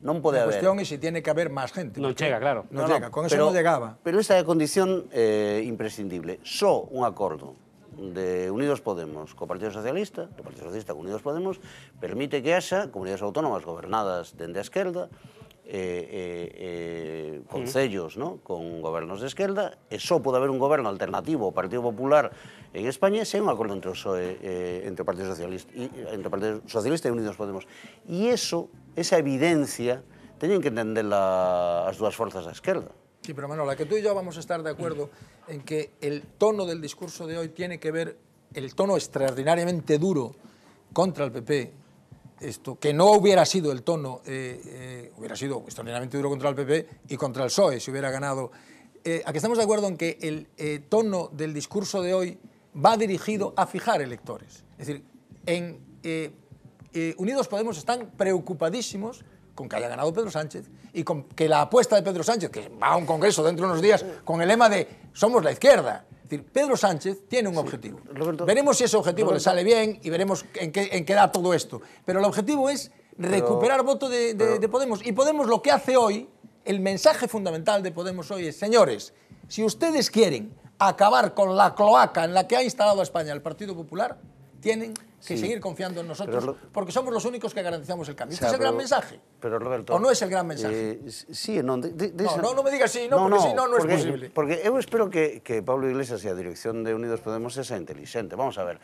[SPEAKER 4] Non pode haber. A cuestión
[SPEAKER 5] é se tiene que haber máis gente. Non chega, claro. Non chega, con eso non chegaba.
[SPEAKER 4] Pero esa é a condición eh, imprescindible. Só un acordo de Unidos Podemos co Partido Socialista, do Partido Socialista con Unidos Podemos, permite que haxa comunidades autónomas gobernadas dende a esquerda, eh, eh, eh concellos ¿no? con gobernos de esquerda e só pode haber un goberno alternativo ao Partido Popular en España se un acordo entre o, PSOE, eh, entre o Partido Socialista e, entre o Partido Socialista e Unidos Podemos e eso, esa evidencia teñen que entender la, as dúas forzas da
[SPEAKER 5] esquerda Sí, pero Manola, que tú y yo vamos a estar de acuerdo en que el tono del discurso de hoy tiene que ver, el tono extraordinariamente duro contra el PP esto, que no hubiera sido el tono, eh, eh, hubiera sido extraordinariamente duro contra el PP y contra el PSOE si hubiera ganado. Eh, que estamos de acuerdo en que el eh, tono del discurso de hoy va dirigido a fijar electores? Es decir, en Unidos Podemos están preocupadísimos con que haya ganado Pedro Sánchez y con que la apuesta de Pedro Sánchez, que va a un congreso dentro de unos días con el lema de somos la izquierda, Pedro Sánchez tiene un objetivo. veremos si ese objetivo le sale bien y veremos en qué, da todo esto. Pero el objetivo es recuperar voto de, Podemos. Y Podemos lo que hace hoy, el mensaje fundamental de Podemos hoy es, señores, si ustedes quieren acabar con la cloaca en la que ha instalado España el Partido Popular, tienen que sí. seguir confiando en nosotros lo, porque somos los únicos que garantizamos el cambio. O sea, ¿Este es el pero, gran mensaje?
[SPEAKER 4] Pero Roberto, ¿O no es el gran mensaje? Eh, sí, no, de, de no, esa... no, no, me digas sí, no, no porque no, sí, no, no porque, es posible. Porque yo espero que, que Pablo Iglesias y la dirección de Unidos Podemos sea inteligente. Vamos a ver,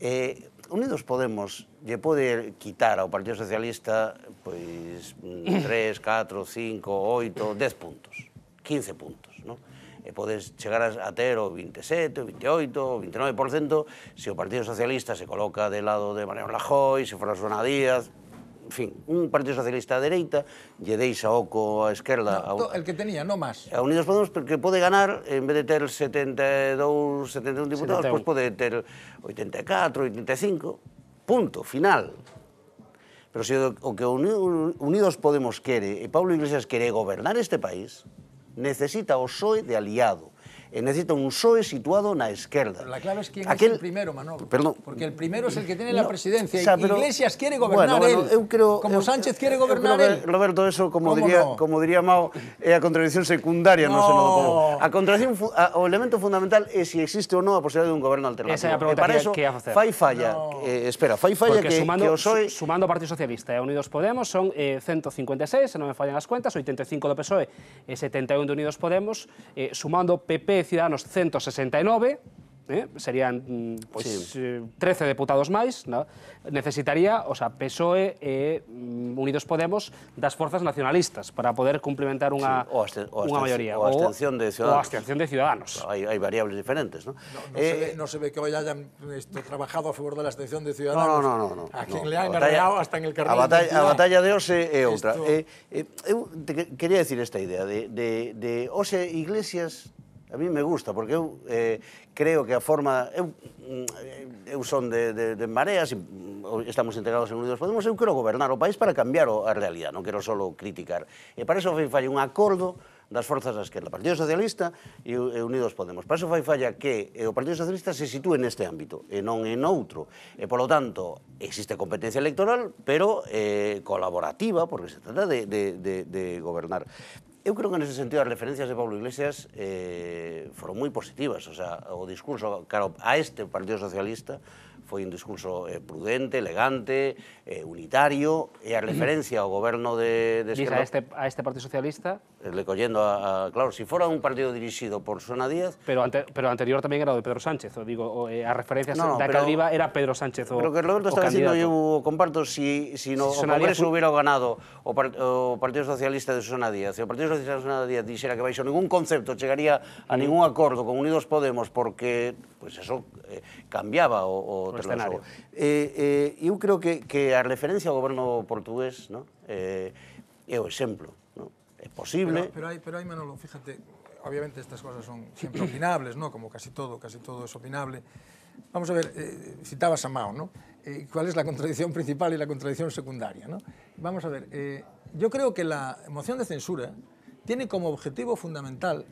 [SPEAKER 4] eh, Unidos Podemos lle pode quitar ao Partido Socialista pois 3, 4, 5, 8, 10 puntos, 15 puntos, ¿no? e podes chegar a ter o 27, o 28, o 29% se o Partido Socialista se coloca de lado de Mariano Rajoy, se a Suena Díaz, en fin, un Partido Socialista a dereita lle deixa oco a esquerda no, to, a,
[SPEAKER 5] el que tenía, no más. A
[SPEAKER 4] Unidos Podemos porque pode ganar en vez de ter 72, 71 diputados, pois pues pode ter 84, 85, punto final. Pero se o que Unidos Podemos quere e Pablo Iglesias quere gobernar este país, necesita o PSOE de aliado e eh, necesita un PSOE situado na esquerda.
[SPEAKER 5] Pero la clave es quién Aquel... es el primero, Manolo. Perdón. Porque el primero es el que tiene no, la presidencia. O sea, pero... Iglesias quiere gobernar bueno, bueno, él. Eu creo, como eu,
[SPEAKER 4] Sánchez quiere gobernar él. Roberto, eso, como diría, no? como diría Mao, é a contradicción secundaria no, no no Común. A contradicción, a, o elemento fundamental é se si existe ou non a posibilidade dun goberno alternativo. Esa é a pregunta para que, eso, que ia facer. Fai falla, no. eh, espera, fai falla Porque que, sumando,
[SPEAKER 2] que o PSOE... Sumando o Partido Socialista e eh, Unidos Podemos son eh, 156, se non me fallan as cuentas, 85 do PSOE e 71 de Unidos Podemos, eh, sumando PP, Ciudadanos 169, eh, serían mm, pois, sí. 13 eh, deputados máis, no? necesitaría, o sea, PSOE e mm, Unidos Podemos das forzas nacionalistas para poder
[SPEAKER 4] cumplimentar unha, sí, o o unha maioría. O abstención de Ciudadanos. O abstención de Ciudadanos. Hai, hai variables diferentes,
[SPEAKER 5] ¿no? No, no, eh, se ve, no se ve que hoy hayan esto, trabajado a favor de la abstención de Ciudadanos. No, no, no. no, a quien no, le han enredado hasta en el carril. A batalla, a batalla
[SPEAKER 4] de Ose é outra. Esto... Eh, eh, eu te quería decir esta idea de, de, de Ose Iglesias A mí me gusta, porque eu eh, creo que a forma... Eu, mm, eu son de, de, de mareas, mm, estamos integrados en Unidos Podemos, eu quero gobernar o país para cambiar a realidade, non quero só criticar. E para iso fai falla un acordo das forzas da esquerda, Partido Socialista e Unidos Podemos. Para iso fai falla que eh, o Partido Socialista se sitúe neste ámbito e non en outro. E, polo tanto, existe competencia electoral, pero eh, colaborativa, porque se trata de, de, de, de gobernar. Eu creo que nese sentido as referencias de Pablo Iglesias eh, foron moi positivas. O, sea, o discurso claro, a este Partido Socialista foi un discurso eh, prudente, elegante, eh, unitario, e a referencia ao goberno de, de Esquerra... a este,
[SPEAKER 2] a este Partido Socialista?
[SPEAKER 4] Recollendo, a, a, claro, se si fora un partido dirixido por Susana Díaz... Pero, ante, pero anterior tamén era o de Pedro Sánchez, o digo, o, eh, a referencia no, no, da Caldiva era Pedro Sánchez o Pero que Roberto estaba dicindo, eu comparto, si, si no, si o Congreso Díaz... hubiera ganado o, par, o Partido Socialista de Susana Díaz, se o Partido Socialista de Susana Díaz dixera que baixo ningún concepto chegaría a mm. ningún acordo con Unidos Podemos porque, pues eso Eh, cambiaba o, o, o escenario. Eh, eh, creo que, a referencia al gobierno portugués no? eh, ejemplo. o
[SPEAKER 5] posible... Pero, pero, Manolo, fíjate, obviamente estas cosas son siempre opinables, ¿no? como casi todo, casi todo es opinable. Vamos a ver, citabas a Mao, ¿no? ¿Cuál es la contradicción principal y la contradicción secundaria? ¿no? Vamos a ver, yo creo que la moción de censura tiene como objetivo fundamental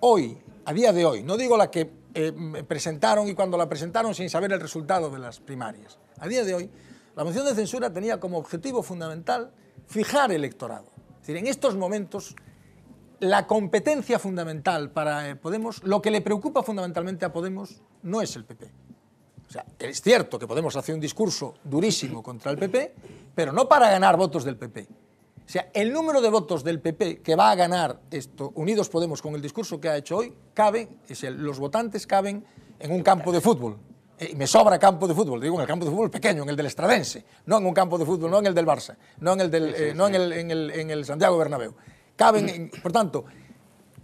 [SPEAKER 5] hoy, a día de hoy, no digo la que eh, presentaron y cuando la presentaron sin saber el resultado de las primarias. A día de hoy, la moción de censura tenía como objetivo fundamental fijar electorado. Es decir, en estos momentos, la competencia fundamental para eh, Podemos, lo que le preocupa fundamentalmente a Podemos no es el PP. O sea, es cierto que Podemos hace un discurso durísimo contra el PP, pero no para ganar votos del PP o sea, el número de votos del PP que va a ganar esto, Unidos Podemos con el discurso que ha hecho hoy, cabe, los votantes caben en un campo de fútbol. Eh, y me sobra campo de fútbol, digo en el campo de fútbol pequeño, en el del Estradense, no en un campo de fútbol, no en el del Barça, no en el, eh, en el, en Santiago Bernabéu. Caben, por tanto,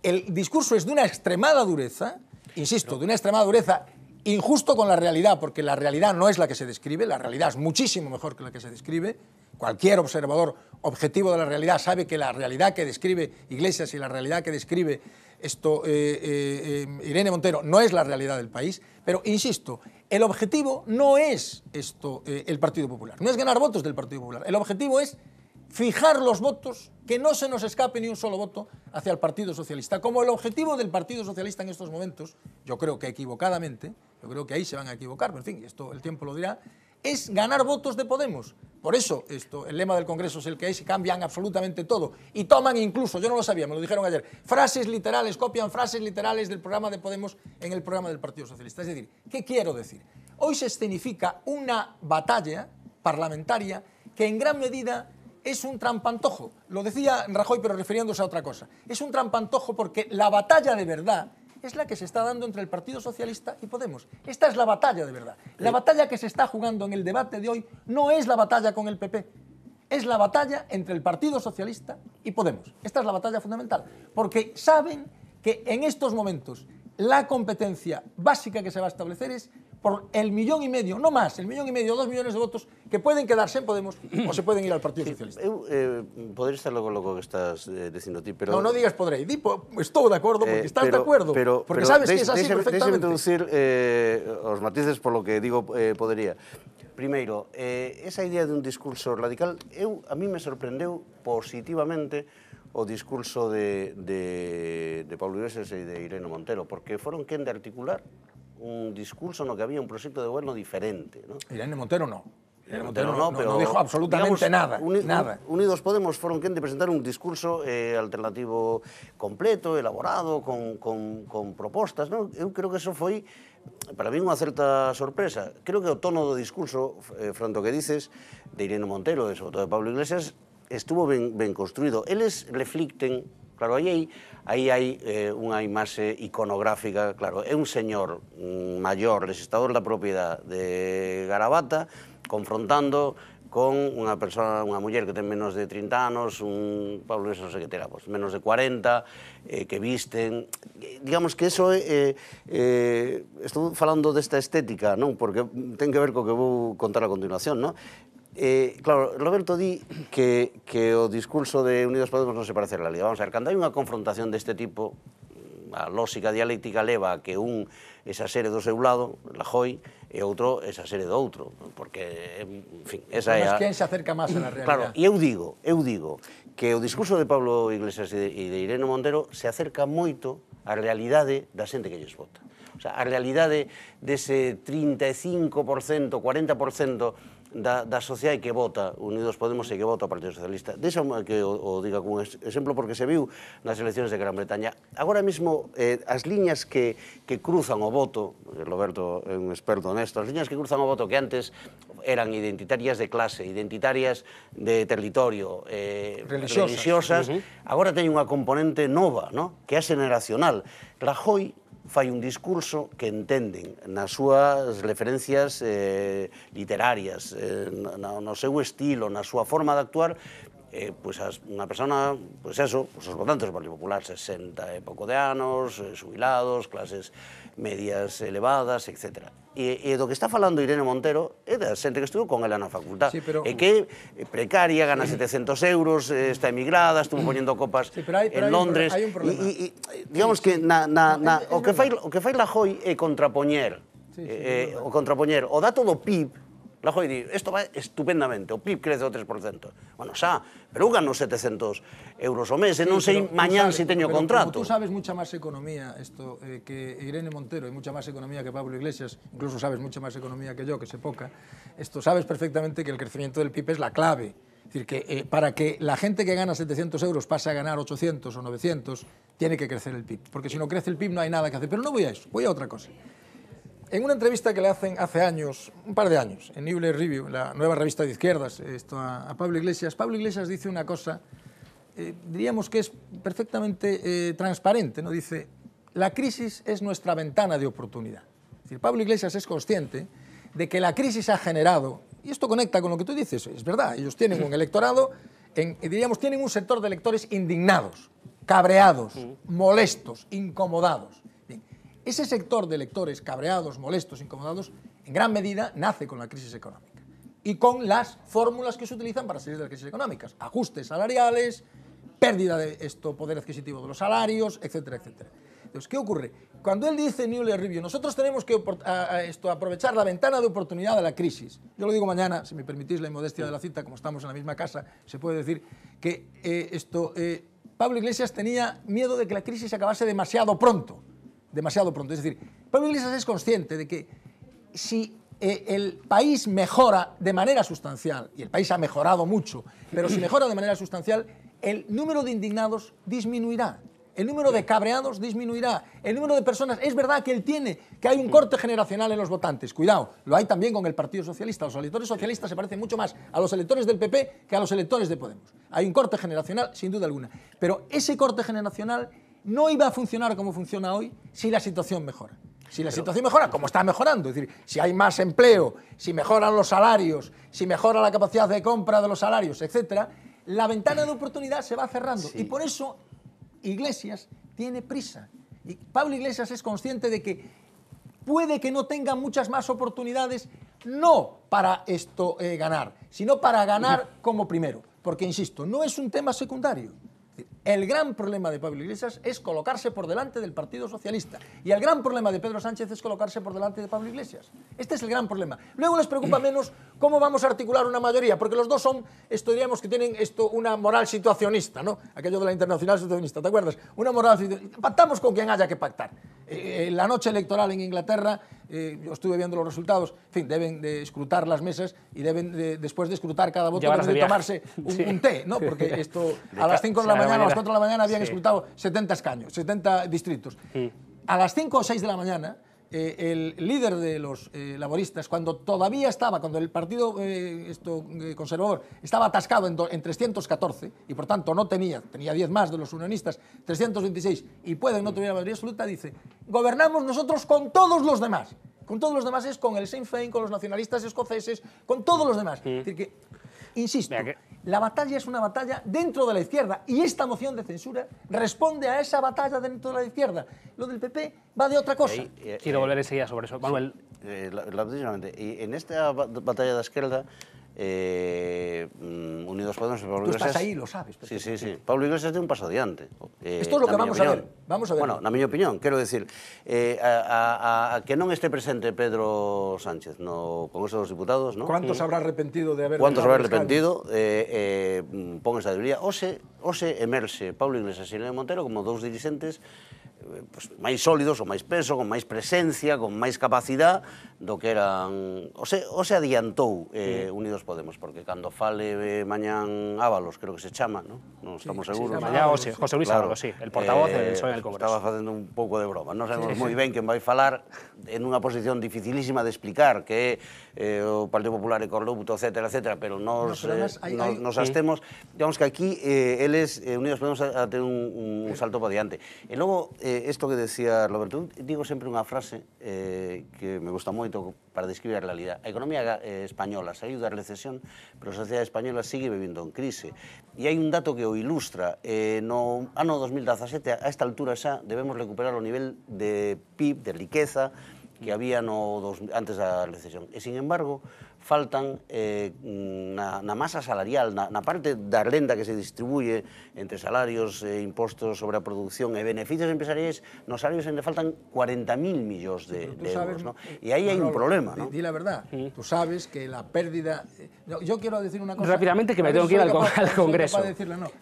[SPEAKER 5] el discurso es de una extremada dureza, insisto, de una extremada dureza injusto con la realidad, porque la realidad no es la que se describe, la realidad es muchísimo mejor que la que se describe, cualquier observador objetivo de la realidad sabe que la realidad que describe Iglesias y la realidad que describe esto, eh, eh, eh, Irene Montero no es la realidad del país, pero insisto, el objetivo no es esto, el Partido Popular, no es ganar votos del Partido Popular, el objetivo es fijar los votos, que no se nos escape ni un solo voto hacia el Partido Socialista. Como el objetivo del Partido Socialista en estos momentos, yo creo que equivocadamente, yo creo que ahí se van a equivocar, pero en fin, esto el tiempo lo dirá, es ganar votos de Podemos. Por eso esto, el lema del Congreso es el que es cambian absolutamente todo. Y toman incluso, yo no lo sabía, me lo dijeron ayer, frases literales, copian frases literales del programa de Podemos en el programa del Partido Socialista. Es decir, ¿qué quiero decir? Hoy se escenifica una batalla parlamentaria que en gran medida es un trampantojo. Lo decía Rajoy, pero refiriéndose a otra cosa. Es un trampantojo porque la batalla de verdad es la que se está dando entre el Partido Socialista y Podemos. Esta es la batalla de verdad. La batalla que se está jugando en el debate de hoy no es la batalla con el PP, es la batalla entre el Partido Socialista y Podemos. Esta es la batalla fundamental, porque saben que en estos momentos la competencia básica que se va a establecer es por el millón y medio, no más, el millón y medio, dos millones de votos que pueden quedarse en Podemos o se pueden ir al Partido sí, Socialista. Eu
[SPEAKER 4] eh, poder estar logo logo que estás eh, dicindo ti, pero... No, no digas podré, di, po, estou de acordo porque eh, estás pero, de acuerdo, pero, porque pero, sabes des, que es así deixame, perfectamente. Deixame introducir eh, os matices por lo que digo eh, podería. Primeiro, eh, esa idea de un discurso radical, eu a mí me sorprendeu positivamente o discurso de, de, de Pablo Iglesias e de Irene Montero, porque foron quen de articular un discurso no que había un proxecto de goberno diferente.
[SPEAKER 5] ¿no? Irene Montero
[SPEAKER 6] no. Irene Montero, Montero no, no, pero, no, dijo absolutamente digamos, nada, uni, nada.
[SPEAKER 4] Unidos Podemos fueron quien de presentar un discurso eh, alternativo completo, elaborado, con, con, con propostas. ¿no? Eu creo que eso foi para mí unha certa sorpresa. Creo que o tono do discurso, eh, Franto, que dices, de Irene Montero, e sobre todo de Pablo Iglesias, estuvo ben, ben construído. Eles reflicten, claro, aí hai aí hai eh, unha imaxe iconográfica, claro, é un señor un maior, lexistador da propiedade de Garabata, confrontando con unha persona, unha muller que ten menos de 30 anos, un Pablo Neso, non sei que terá, pues, pois, menos de 40, eh, que visten... Eh, digamos que eso é... Eh, eh, estou falando desta estética, non? Porque ten que ver co que vou contar a continuación, non? Eh, claro, Roberto di que, que o discurso de Unidos Podemos non se parece a realidade. Vamos a ver, cando hai unha confrontación deste tipo, a lógica dialéctica leva a que un exaxere do seu lado, Rajoy, e outro exaxere do outro, porque, en fin, esa é a... Mas quen se
[SPEAKER 5] acerca máis a la realidade. Claro,
[SPEAKER 4] e eu digo, eu digo que o discurso de Pablo Iglesias e de, de Irene Montero se acerca moito á realidade da xente que lles vota. O sea, a realidade dese 35%, 40% da, da sociedade que vota Unidos Podemos e que vota o Partido Socialista. Deixa que o, o diga como exemplo porque se viu nas eleccións de Gran Bretaña. Agora mesmo, eh, as liñas que, que cruzan o voto, Roberto é un experto honesto, as liñas que cruzan o voto que antes eran identitarias de clase, identitarias de territorio, eh, religiosas, religiosas uh -huh. agora teñen unha componente nova, no? que é xeneracional. Rajoy fai un discurso que entenden nas súas referencias eh, literarias, eh, no, no seu estilo, na súa forma de actuar, eh, pois as, unha persona, pois eso, pues, os votantes do Partido Popular, 60 e pouco de anos, jubilados, eh, clases medias elevadas, etc. E, e do que está falando Irene Montero é da xente que estuvo con ela na facultad. Sí, pero... E que eh, precaria, gana 700 euros, eh, está emigrada, estuvo ponendo copas sí, pero hai, pero en Londres. Hai un un E, e, digamos sí, sí. que na, na, na, no, o, que fai, o que fai Rajoy é contrapoñer, sí, sí, eh, o contrapoñer o dato do PIB esto va estupendamente, o PIB crece o 3%. Bueno, sea, pero gano 700 euros o mes, En un mañana si tengo contrato. tú
[SPEAKER 5] sabes mucha más economía esto, eh, que Irene Montero, y mucha más economía que Pablo Iglesias, incluso sabes mucha más economía que yo, que se poca, esto sabes perfectamente que el crecimiento del PIB es la clave. Es decir, que eh, para que la gente que gana 700 euros pase a ganar 800 o 900, tiene que crecer el PIB. Porque si no crece el PIB no hay nada que hacer. Pero no voy a eso, voy a otra cosa en una entrevista que le hacen hace años, un par de años, en Ible Review, la nueva revista de izquierdas, esto a, Pablo Iglesias, Pablo Iglesias dice una cosa, eh, diríamos que es perfectamente eh, transparente, ¿no? Dice, la crisis es nuestra ventana de oportunidad. Es decir, Pablo Iglesias es consciente de que la crisis ha generado, y esto conecta con lo que tú dices, es verdad, ellos tienen un electorado, eh, diríamos, tienen un sector de electores indignados, cabreados, mm. molestos, incomodados. Ese sector de electores cabreados, molestos, incomodados, en gran medida nace con la crisis económica y con las fórmulas que se utilizan para salir de la crisis económica. Ajustes salariales, pérdida de esto, poder adquisitivo de los salarios, etcétera, etcétera. Entonces, ¿qué ocurre? Cuando él dice Newley Review, nosotros tenemos que esto, aprovechar la ventana de oportunidad de la crisis. Yo lo digo mañana, si me permitís la inmodestia de la cita, como estamos en la misma casa, se puede decir que eh, eh, Pablo Iglesias tenía miedo de que la crisis acabase demasiado pronto demasiado pronto. Es decir, Pablo Iglesias es consciente de que si eh, el país mejora de manera sustancial, y el país ha mejorado mucho, pero si mejora de manera sustancial, el número de indignados disminuirá. El número de cabreados disminuirá. El número de personas. Es verdad que él tiene, que hay un corte generacional en los votantes. Cuidado, lo hay también con el Partido Socialista. Los electores socialistas se parecen mucho más a los electores del PP que a los electores de Podemos. Hay un corte generacional, sin duda alguna. Pero ese corte generacional no iba a funcionar como funciona hoy si la situación mejora. Si la situación mejora, como está mejorando, es decir, si hay más empleo, si mejoran los salarios, si mejora la capacidad de compra de los salarios, etc., la ventana de oportunidad se va cerrando. Y por eso Iglesias tiene prisa. Y Pablo Iglesias es consciente de que puede que no tenga muchas más oportunidades, no para esto eh, ganar, sino para ganar como primero. Porque, insisto, no es un tema secundario. El gran problema de Pablo Iglesias es colocarse por delante del Partido Socialista. Y el gran problema de Pedro Sánchez es colocarse por delante de Pablo Iglesias. Este es el gran problema. Luego les preocupa <clears throat> menos cómo vamos a articular una mayoría, porque los dos son, esto diríamos que tienen esto, una moral situacionista, ¿no? Aquello de la internacional situacionista, ¿te acuerdas? Una moral situacionista. Pactamos con quien haya que pactar. en eh, eh, la noche electoral en Inglaterra, eh, yo estuve viendo los resultados, en fin, deben de escrutar las mesas y deben, después de escrutar cada voto, de tomarse un, té, ¿no? Porque <laughs> esto a las 5 de la mañana las 4 de la mañana habían sí. 70 escaños, 70 distritos. Mm. A las 5 o 6 de la mañana, eh, el líder de los eh, laboristas, cuando todavía estaba, cuando el Partido eh, esto, Conservador estaba atascado en, 314, y por tanto no tenía, tenía 10 más de los unionistas, 326, y puede no tener la mayoría absoluta, dice, gobernamos nosotros con todos los demás. Con todos los demás es con el Sinn Féin, con los nacionalistas escoceses, con todos los demás. Mm. Es decir, que Insisto, la batalla es una batalla dentro de la izquierda y esta moción de censura responde a esa batalla dentro de la izquierda. Lo del PP va de otra cosa.
[SPEAKER 4] Eh, Quiero eh, volver enseguida sobre eso. Manuel. Eh, en esta batalla de izquierda eh, mm, Unidos Podemos y Pablo Tú estás ahí, lo sabes. Sí, sí, sí. Pablo Iglesias tiene un paso adelante. Eh, Esto es lo que vamos opinión. a ver. Vamos a ver. Bueno, na miña opinión, quero decir, eh, a, a, a que non este presente Pedro Sánchez no Congreso dos Diputados, ¿no? ¿Cuántos mm. habrá
[SPEAKER 5] arrepentido de haber... ¿Cuántos habrá
[SPEAKER 4] arrepentido? Eh, eh, mm, pon esa debilidad. O se, o se emerxe Pablo Iglesias e Irene Montero como dous dirigentes pues, máis sólidos, con máis peso, con máis presencia, con máis capacidade do que eran... O se, o se adiantou eh, mm. Unidos Podemos, porque cando fale eh, mañán Ábalos, creo que se chama, ¿no? non estamos sí, seguros. Sí, Ábalos, José, José Luis claro, sí, el portavoz eh, del PSOE en el Congreso. Estaba facendo un pouco de broma, non sabemos sí. moi ben quen vai falar en unha posición dificilísima de explicar que eh, o Partido Popular é corrupto, etc, etc, pero nos, no, eh, hay, nos, hay... nos astemos... Digamos que aquí eh, eles, eh, Unidos Podemos, a, a ter un, un salto para diante. E logo, eh, esto que decía Roberto, digo sempre unha frase eh, que me gusta moito para describir a realidad. A economía eh, española saiu da recesión, pero a sociedade española sigue vivindo en crise. E hai un dato que o ilustra. Eh, no ano 2017, a esta altura xa, debemos recuperar o nivel de PIB, de riqueza, que había no dos, antes da recesión. E, sin embargo, faltan eh, na, na masa salarial, na, na parte da renda que se distribuye entre salarios, eh, impostos sobre a producción e beneficios empresariais, nos salarios ainda faltan 40.000 millóns de, de euros.
[SPEAKER 5] Sabes, ¿no? Eh, e aí hai un problema. ¿no? Dí la verdad, sí. tú sabes que la pérdida... Eh, yo, yo quiero decir una cosa... Rápidamente, que me tengo que ir al, con, al Congreso. Decirle, no.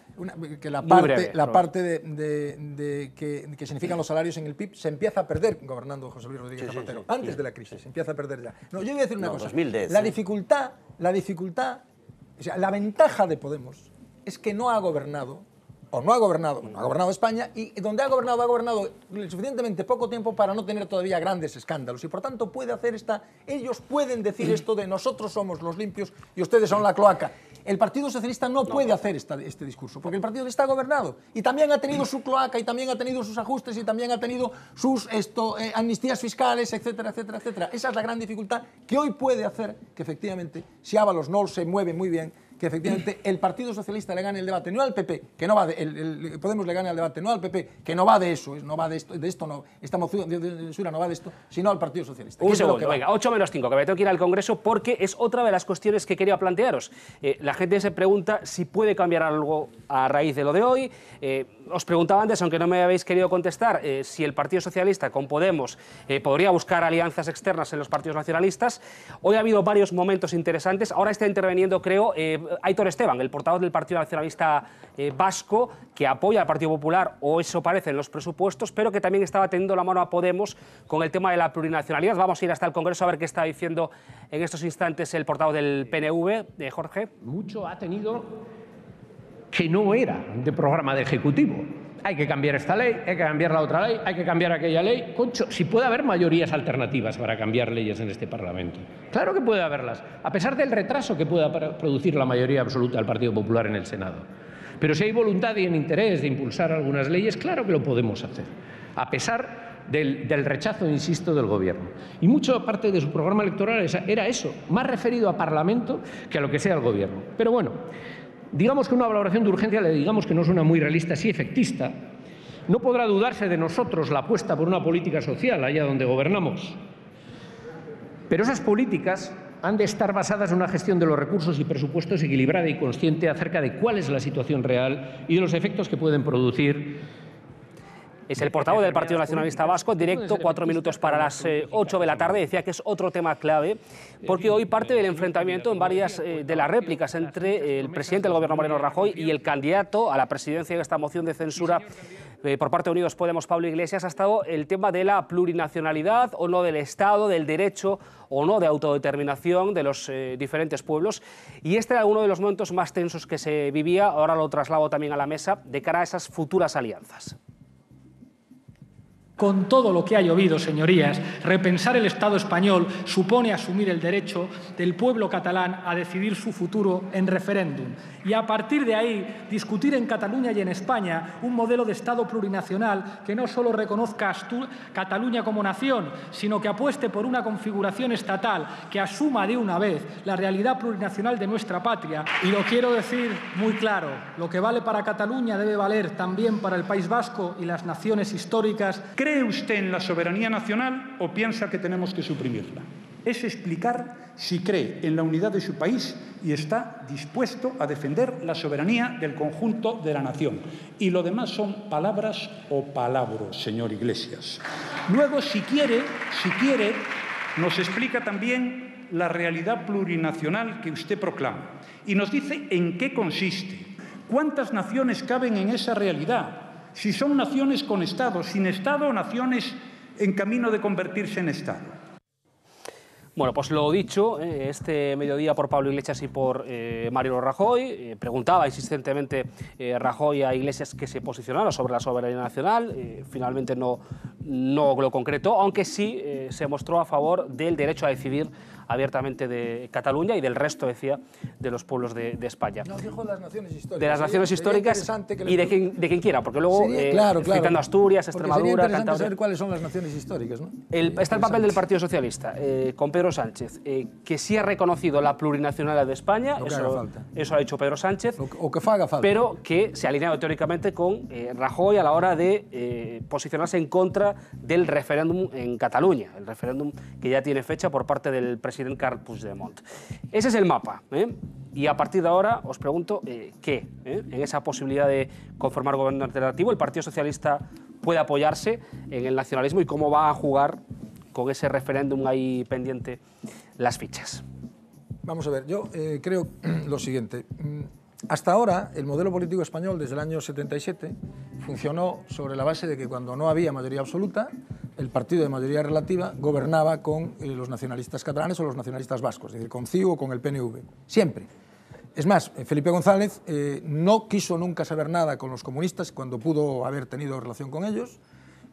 [SPEAKER 5] que la parte, la parte de, que, significan los salarios en el PIB se empieza a perder gobernando José Luis Rodríguez Zapatero, antes de la crisis, se empieza a perder ya. No, yo voy a decir una cosa. la dificultad, la dificultad, la ventaja de Podemos es que no ha gobernado o no ha gobernado, no ha gobernado España, y donde ha gobernado, ha gobernado suficientemente poco tiempo para no tener todavía grandes escándalos. Y por tanto puede hacer esta, ellos pueden decir <clears throat> esto de nosotros somos los limpios y ustedes son la cloaca. El Partido Socialista no, puede hacer este discurso, porque el Partido está gobernado y también ha tenido su cloaca y también ha tenido sus ajustes y también ha tenido sus eh, amnistías fiscales, etcétera, etcétera, etcétera. Esa es la gran dificultad que hoy puede hacer que efectivamente si Ábalos no se mueve muy bien que efectivamente el Partido Socialista le gane el debate, no al PP, que no va de, el, Podemos le gane el debate, no al PP, que no va de eso, no va de esto, de esto no, esta moción de, censura no va de esto, sino al Partido Socialista. Un segundo, que
[SPEAKER 2] venga, 8 menos 5, que me tengo que ir al Congreso porque es otra de las cuestiones que quería plantearos. Eh, la gente se pregunta si puede cambiar algo a raíz de lo de hoy. Eh, os preguntaba antes, aunque no me habéis querido contestar, eh, si el Partido Socialista con Podemos podría buscar alianzas externas en los partidos nacionalistas. Hoy ha habido varios momentos interesantes. Ahora está interviniendo, creo, Aitor Esteban, el portavoz del Partido Nacionalista eh, Vasco, que apoya al Partido Popular, o eso parece en los presupuestos, pero que también estaba teniendo la mano a Podemos con el tema de la plurinacionalidad. Vamos a ir hasta el Congreso a ver qué está diciendo en estos instantes el portavoz del PNV, eh, Jorge. Mucho ha tenido que no era de programa de Ejecutivo hay que cambiar esta ley, hay que cambiar la otra ley, hay que cambiar aquella ley. Concho, si puede haber mayorías alternativas para cambiar leyes en este Parlamento. Claro que puede haberlas, a pesar del retraso que pueda producir la mayoría absoluta del Partido Popular en el Senado. Pero si hay voluntad y en interés de impulsar algunas leyes, claro que lo podemos hacer, a pesar del, rechazo, insisto, del Gobierno. Y mucho parte de su programa electoral era eso, más referido a Parlamento que a lo que sea el Gobierno. Pero bueno digamos que una valoración de urgencia le digamos que no es una muy realista, sí efectista, no podrá dudarse de nosotros la apuesta por una política social allá donde gobernamos. Pero esas políticas han de estar basadas en una gestión de los recursos y presupuestos equilibrada y consciente acerca de cuál es la situación real y de los efectos que pueden producir es el portavoz del Partido Nacionalista Vasco, directo, cuatro minutos para las eh, ocho de la tarde. Decía que es otro tema clave, porque hoy parte del enfrentamiento en varias eh, de las réplicas entre eh, el presidente del Gobierno Moreno Rajoy y el candidato a la presidencia de esta moción de censura por parte de Unidos Podemos, Pablo Iglesias, ha estado el tema de la plurinacionalidad o no del Estado, del derecho o no de autodeterminación de los diferentes pueblos. Y este era uno de los momentos más tensos que se vivía, ahora lo traslado también a la mesa, de cara a esas futuras alianzas.
[SPEAKER 1] Con todo lo que ha llovido, señorías, repensar el Estado español supone asumir el derecho del pueblo catalán a decidir su futuro en referéndum y a partir de ahí discutir en Cataluña y en España un modelo de Estado plurinacional que no solo reconozca a Cataluña como nación, sino que apueste por una configuración estatal que asuma de una vez la realidad plurinacional de nuestra patria. Y lo quiero decir muy claro, lo que vale para Cataluña debe valer también para el País
[SPEAKER 3] Vasco y las naciones históricas. ¿Cree usted en la soberanía nacional o piensa que tenemos que suprimirla? Es explicar si cree en la unidad de su país y está dispuesto a defender la soberanía del conjunto de la nación. Y lo demás son palabras o palabros, señor Iglesias. Luego, si quiere, si quiere, nos explica también la realidad plurinacional que usted proclama y nos dice en qué consiste, cuántas naciones caben en esa realidad, si son naciones con Estado, sin Estado, naciones en camino de convertirse en Estado.
[SPEAKER 2] Bueno, pues lo dicho, eh, este mediodía por Pablo Iglesias y por eh, Mario Rajoy, eh, preguntaba insistentemente eh, Rajoy a Iglesias que se posicionara sobre la soberanía nacional, finalmente no, no lo concretó, aunque sí se mostró a favor del derecho a decidir abiertamente de Cataluña y del resto, decía, de los pueblos de, España. No,
[SPEAKER 5] De las naciones históricas
[SPEAKER 2] y de quien, quiera, porque luego, quitando eh, Asturias, Extremadura... Sería interesante saber
[SPEAKER 5] cuáles son las naciones históricas,
[SPEAKER 2] eh, está el papel del Partido Socialista, eh, con Pedro Sánchez, que sí ha reconocido la plurinacionalidad de España, eso, ha hecho Pedro Sánchez, pero que se ha alineado teóricamente con Rajoy a la hora de posicionarse en contra del referéndum en Cataluña, el referéndum que ya tiene fecha por parte del presidente Carl Ese es el mapa. ¿eh? Y a partir de ahora os pregunto eh, qué, ¿Eh? en esa posibilidad de conformar gobierno alternativo, el Partido Socialista puede apoyarse en el nacionalismo y cómo va a jugar con ese referéndum ahí pendiente las fichas.
[SPEAKER 5] Vamos a ver, yo creo <clears throat> lo siguiente. Mm, hasta ahora, el modelo político español desde el año 77 funcionó sobre la base de que cuando no había mayoría absoluta, el partido de mayoría relativa gobernaba con eh, los nacionalistas catalanes o los nacionalistas vascos, es decir, con CIU o con el PNV, siempre. Es más, eh, Felipe González eh, no quiso nunca saber nada con los comunistas cuando pudo haber tenido relación con ellos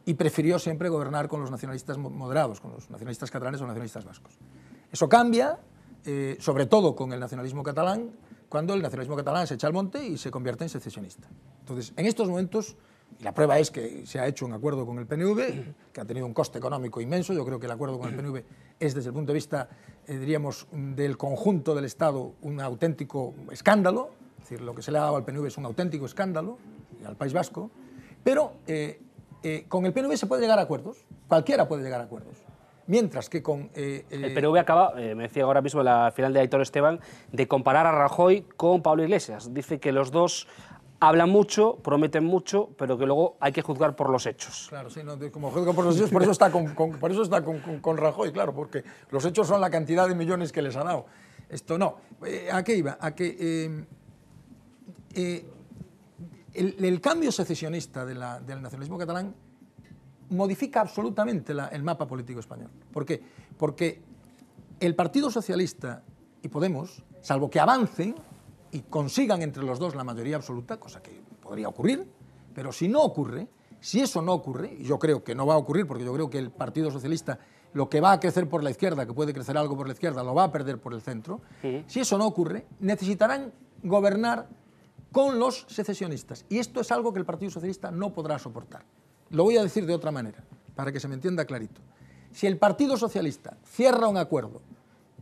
[SPEAKER 5] y prefirió siempre gobernar con los nacionalistas moderados, con los nacionalistas catalanes o nacionalistas vascos. Eso cambia, sobre todo con el nacionalismo catalán, cuando el nacionalismo catalán se echa al monte y se convierte en secesionista. Entonces, en estos momentos, la prueba es que se ha hecho un acuerdo con el PNV, que ha tenido un coste económico inmenso, yo creo que el acuerdo con el PNV es desde el punto de vista, eh, diríamos, mm, del conjunto del Estado un auténtico escándalo, es decir, lo que se le ha dado al PNV es un auténtico escándalo, y al País Vasco, pero eh, eh, con el PNV se puede llegar a acuerdos, cualquiera puede llegar a acuerdos. Mientras que con...
[SPEAKER 2] Eh, eh, el PNV acaba, eh, me decía ahora mismo la final de Aitor Esteban, de comparar a Rajoy con Pablo Iglesias. Dice que los dos hablan mucho, prometen mucho, pero que luego hay que juzgar por los hechos.
[SPEAKER 5] Claro, sí, como juzga por los hechos, por eso está, con, por eso está con, Rajoy, claro, porque los hechos son la cantidad de millones que les ha dado. Esto no. Eh, ¿A qué iba? A que... Eh, el, el, cambio secesionista de la, del nacionalismo catalán modifica absolutamente el mapa político español. ¿Por qué? Porque el Partido Socialista y Podemos, salvo que avancen y consigan entre los dos la mayoría absoluta, cosa que podría ocurrir, pero si no ocurre, si eso no ocurre, y yo creo que no va a ocurrir porque yo creo que el Partido Socialista lo que va a crecer por la izquierda, que puede crecer algo por la izquierda, lo va a perder por el centro, si eso no ocurre, necesitarán gobernar con los secesionistas. Y esto es algo que el Partido Socialista no podrá soportar. Lo voy a decir de otra manera, para que se me entienda clarito. Si el Partido Socialista cierra un acuerdo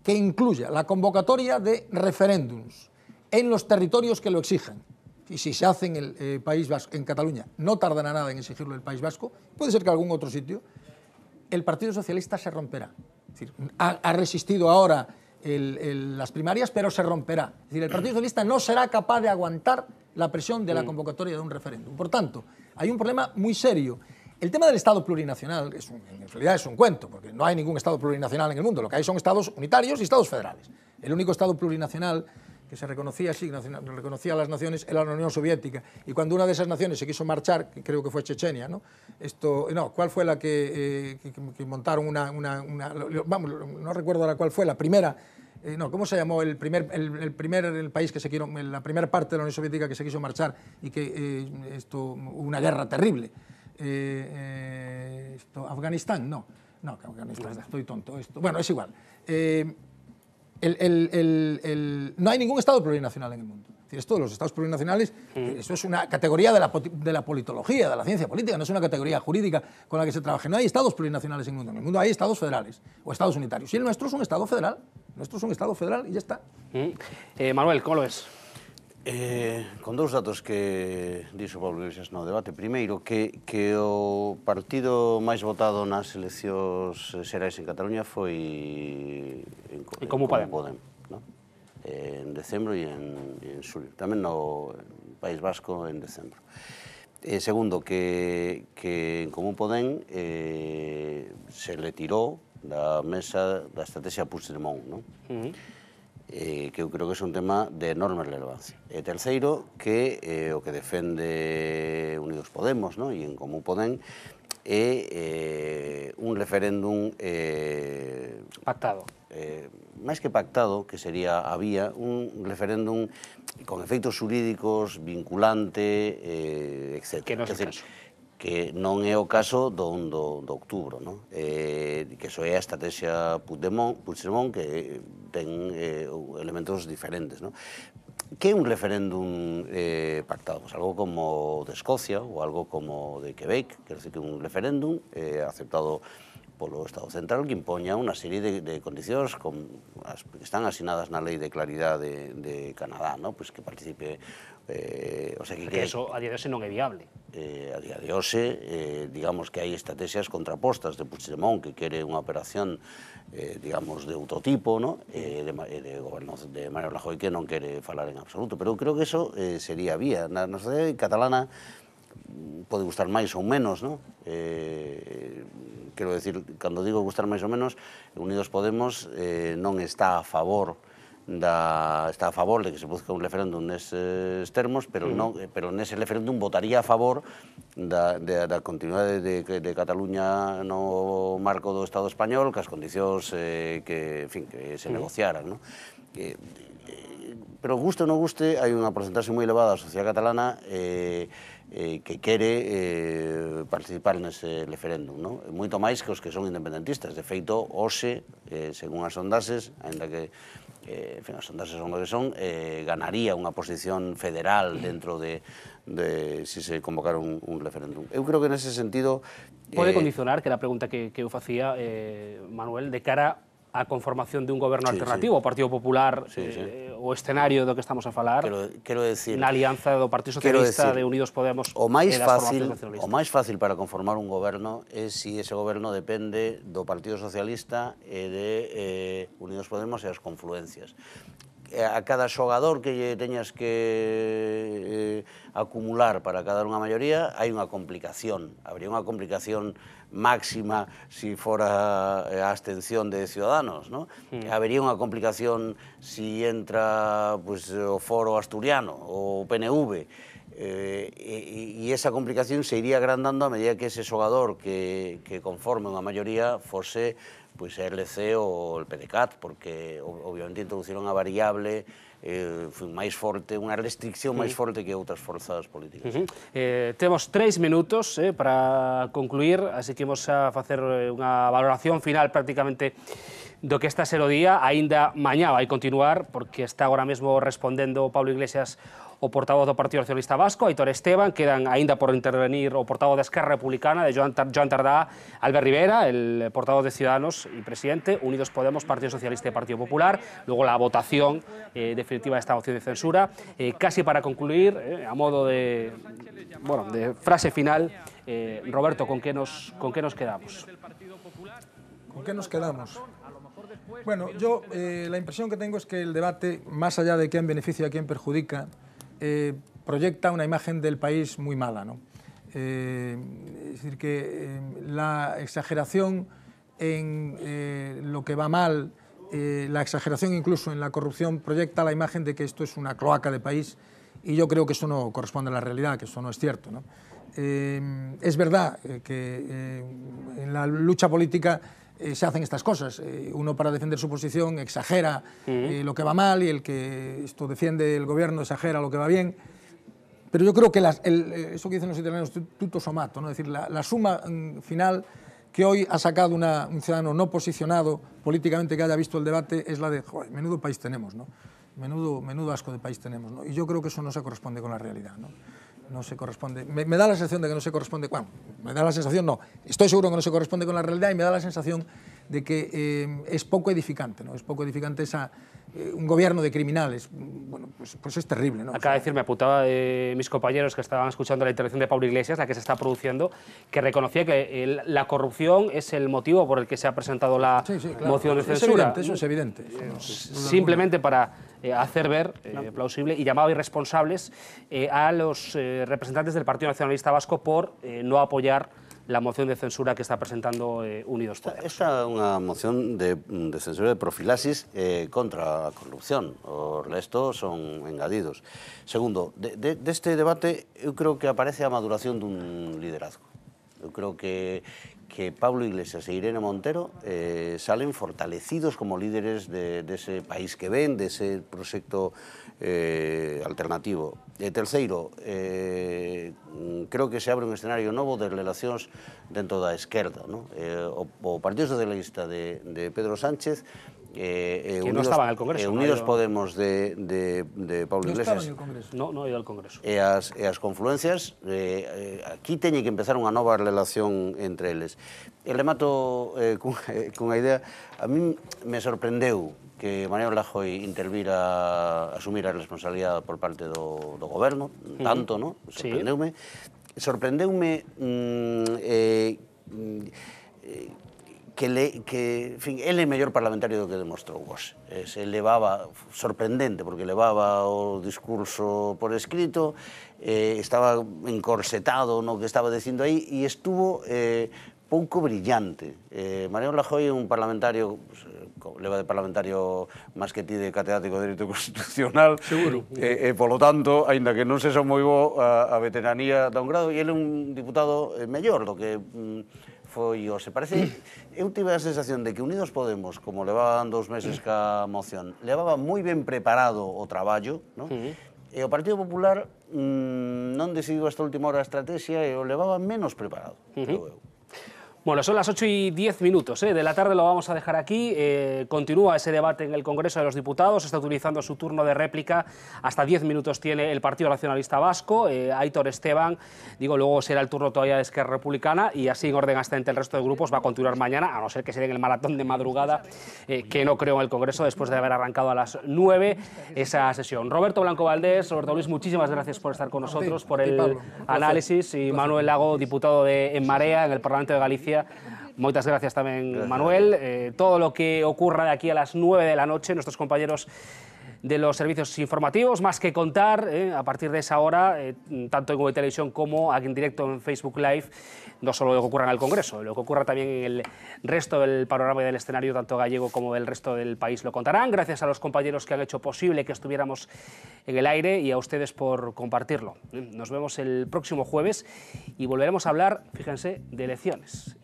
[SPEAKER 5] que incluya la convocatoria de referéndums en los territorios que lo exijan, y si se hace en el eh, País Vasco, en Cataluña, no tardará nada en exigirlo el País Vasco, puede ser que algún otro sitio, el Partido Socialista se romperá. ha, resistido ahora las primarias, pero se romperá. decir, el Partido Socialista no será capaz de aguantar la presión de la convocatoria de un referéndum. Por tanto, hay un problema muy serio. El tema del Estado plurinacional es en realidad es un cuento, porque no hay ningún Estado plurinacional en el mundo. Lo que hay son Estados unitarios y Estados federales. El único Estado plurinacional que se reconocía así, reconocía a las naciones, era la Unión Soviética. Y cuando una de esas naciones se quiso marchar, creo que fue Chechenia, ¿no? Esto, ¿cuál fue la que, eh, montaron una, Vamos, no recuerdo ahora cuál fue, la primera eh, no, ¿cómo se llamó el primer, el, el el país que se quiso, la primera parte de la Unión Soviética que se quiso marchar y que eh, esto, una guerra terrible? Eh, eh, esto, Afganistán, no, no, Afganistán, estoy tonto, esto, bueno, es igual. El, no hay ningún Estado plurinacional en el mundo. Es decir, esto de los estados plurinacionales, mm. eso es una categoría de la, de la, politología, de la ciencia política, no es una categoría jurídica con la que se trabaje. No hay estados plurinacionales en el mundo. En el mundo hay estados federales o estados unitarios. Y el nuestro es un estado federal. Nuestro son Estado federal e ya está. Mm. Eh, Manuel, lo
[SPEAKER 4] ves? Eh, con dous datos que dixo Pablo Iglesias no debate. Primeiro, que, que o partido máis votado nas eleccións xerais en Cataluña foi en, en, en Podem. Podem no? en decembro e en, en xulio. Tamén no País Vasco en decembro. Eh, segundo, que, que en Común Podem eh, se le tirou da mesa da estrategia Puigdemont, non? Uh -huh. eh, que eu creo que é un tema de enorme relevancia. E terceiro, que eh, o que defende Unidos Podemos non? e en Comú Podem é eh, un referéndum... Eh, pactado. Eh, máis que pactado, que sería a vía, un referéndum con efectos jurídicos, vinculante, eh, etc. Que non é o caso que non é o caso do 1 do, do outubro, non? Eh, que iso é a estrategia Puigdemont, que ten eh, elementos diferentes, non? Que é un referéndum eh, pactado? Pues algo como de Escocia ou algo como de Quebec, que decir que un referéndum eh, aceptado polo Estado Central que impoña unha serie de, de condicións con as, que están asinadas na Lei de Claridade de, de Canadá, no? pois que participe Eh, o sea, que, Porque que, eso
[SPEAKER 2] a día de hoxe non é viable.
[SPEAKER 4] Eh, a día de hoxe, eh, digamos que hai estrategias contrapostas de Puigdemont que quere unha operación, eh, digamos, de outro tipo, ¿no? eh, de, eh, de, goberno de Mario Rajoy que non quere falar en absoluto. Pero eu creo que eso eh, sería vía. Na, na sociedade catalana pode gustar máis ou menos, non? Eh, quero decir, cando digo gustar máis ou menos, Unidos Podemos eh, non está a favor da está a favor de que se produzca un referéndum neses termos, pero mm. non eh, pero nese referéndum votaría a favor da de, da continuidade de de Cataluña no marco do Estado español, que as condicións eh, que, en fin, que se mm. negociaran, non? Eh, eh, pero guste ou non guste, hai unha porcentaxe moi elevada da sociedade catalana eh, eh, que quere eh, participar nese referéndum. Non? Moito máis que os que son independentistas. De feito, hoxe, eh, según as sondases, ainda que eh, en fin, as sondases son o que son, eh, ganaría unha posición federal dentro de, de si se convocara un, un referéndum. Eu creo
[SPEAKER 2] que nese sentido... Pode eh, condicionar, que era a pregunta que, que eu facía, eh, Manuel, de cara a conformación de un goberno sí, alternativo sí. o Partido Popular sí, eh, o escenario do que estamos
[SPEAKER 4] a falar quero, quero decir, na alianza
[SPEAKER 2] do Partido Socialista decir, de Unidos Podemos o máis fácil o
[SPEAKER 4] máis fácil para conformar un goberno é se si ese goberno depende do Partido Socialista e de eh, Unidos Podemos e as confluencias a cada xogador que lle teñas que eh, acumular para cada unha maioría hai unha complicación habría unha complicación máxima se si fora eh, a abstención de Ciudadanos, ¿no? Mm. Habería unha complicación se si entra pues, o foro asturiano, o PNV, eh, e, e esa complicación se iría agrandando a medida que ese xogador que, que conforme unha maioría fose pois, pues, a LC ou o PDCAT, porque obviamente introduciron a variable eh, foi máis forte, unha restricción máis forte que outras forzadas políticas.
[SPEAKER 2] Uh -huh. eh, temos tres minutos eh, para concluir, así que vamos a facer eh, unha valoración final prácticamente do que está ser o día, aínda mañá vai continuar, porque está agora mesmo respondendo Pablo Iglesias o portavoz del Partido Socialista Vasco, Aitor Esteban, quedan ainda por intervenir o portavoz de Esquerra Republicana de Joan, Tardá, Albert Rivera, el portavoz de Ciudadanos y presidente, Unidos Podemos, Partido Socialista y Partido Popular, luego la votación eh, definitiva de esta moción de censura. Eh, casi para concluir, eh, a modo de, bueno, de frase final, Roberto, ¿con qué, nos, ¿con qué nos quedamos?
[SPEAKER 5] ¿Con qué nos quedamos? Bueno, yo la impresión que tengo es que el debate, más allá de quién beneficia y quién perjudica, eh, proyecta una imagen del país muy mala. ¿no? Eh, es decir, que eh, la exageración en lo que va mal, la exageración incluso en la corrupción, proyecta la imagen de que esto es una cloaca de país y yo creo que eso no corresponde a la realidad, que eso no es cierto. ¿no? es verdad que en la lucha política eh, se hacen estas cosas. Eh, uno para defender su posición exagera eh, lo que va mal y el que esto defiende el gobierno exagera lo que va bien. Pero yo creo que eso que dicen los italianos, tutto somato, ¿no? es decir, la, suma mm, final que hoy ha sacado un ciudadano no posicionado políticamente que haya visto el debate es la de, menudo país tenemos, ¿no? menudo, menudo asco de país tenemos. Y yo creo que eso no se corresponde con la realidad no se corresponde. Me, da la sensación de que no se corresponde. Bueno, me da la sensación, no. Estoy seguro que no se corresponde con la realidad y me da la sensación de que eh, es poco edificante, ¿no? Es poco edificante esa, eh, un gobierno de criminales. Bueno, pues, pues es terrible,
[SPEAKER 2] ¿no? Acaba de decir, me apuntaba de mis compañeros que estaban escuchando la intervención de Pablo Iglesias, la que se está produciendo, que reconocía que la corrupción es el motivo por el que se ha presentado la moción de censura. eso es evidente. simplemente para eh, hacer ver plausible y llamaba irresponsables a los representantes del Partido Nacionalista Vasco por no apoyar la moción de censura que está presentando eh, Unidos
[SPEAKER 4] Podemos. es una moción de, censura de profilaxis eh, contra la corrupción. O resto son engadidos. Segundo, de, este debate yo creo que aparece la maduración de un liderazgo. Yo creo que, Pablo Iglesias e Irene Montero eh, salen fortalecidos como líderes de, ese país que ven, de ese proyecto alternativo. E terceiro, eh, mm, creo que se abre un escenario novo de relacións dentro da esquerda. No? Eh, o, o Partido Socialista de, de Pedro Sánchez eh, eh, que Unidos, no Congreso. Eh, Unidos no Podemos de, de, de Pablo no Iglesias. No
[SPEAKER 2] Congreso. No, no al Congreso.
[SPEAKER 4] E as, e as confluencias, eh, eh aquí teñe que empezar unha nova relación entre eles. E remato eh, cun, <laughs> cunha idea, a mí me sorprendeu que Mariano Rajoy intervira, asumir a responsabilidade por parte do, do goberno, tanto, uh no? Sorprendeume. Sí. Sorprendeume mm, eh, mm, que, le, que en fin, ele é mellor parlamentario do que demostrou vos. Se levaba, sorprendente, porque levaba o discurso por escrito, eh, estaba encorsetado no que estaba dicindo aí, e estuvo eh, pouco brillante. Eh, Mariano Rajoy é un parlamentario leva de parlamentario máis que ti de catedrático de Direito Constitucional. <laughs> Seguro. E, eh, polo tanto, aínda que non se son moi bo a, a veteranía da un grado, e ele é un diputado eh, mellor do que mm, foi o se parece. <coughs> Eu tive a sensación de que Unidos Podemos, como levaban dous meses ca moción, levaba moi ben preparado o traballo, non? Uh -huh. E o Partido Popular mm, non decidiu hasta última hora a estrategia e o levaba menos preparado, uh -huh. eu.
[SPEAKER 2] Bueno, son las 8 y 10 minutos ¿eh? de la tarde, lo vamos a dejar aquí. Eh, continúa ese debate en el Congreso de los Diputados, está utilizando su turno de réplica. Hasta 10 minutos tiene el Partido Nacionalista Vasco, eh, Aitor Esteban. Digo, luego será el turno todavía de Esquerra Republicana y así en orden hasta entre el resto de grupos va a continuar mañana, a no ser que se den el maratón de madrugada, que no creo en el Congreso después de haber arrancado a las 9 esa sesión. Roberto Blanco Valdés, Roberto Luis, muchísimas gracias por estar con nosotros, por el análisis. Y Manuel Lago, diputado de En Marea en el Parlamento de Galicia. Muchas gracias también, Manuel. Eh, todo lo que ocurra de aquí a las 9 de la noche, nuestros compañeros de los servicios informativos. Más que contar, ¿eh? a partir de esa hora, eh, tanto en Google Televisión como en directo en Facebook Live, no solo lo que ocurra en el Congreso, lo que ocurra también en el resto del panorama y del escenario, tanto gallego como del resto del país, lo contarán. Gracias a los compañeros que han hecho posible que estuviéramos en el aire y a ustedes por compartirlo. ¿eh? Nos vemos el próximo jueves y volveremos a hablar, fíjense, de elecciones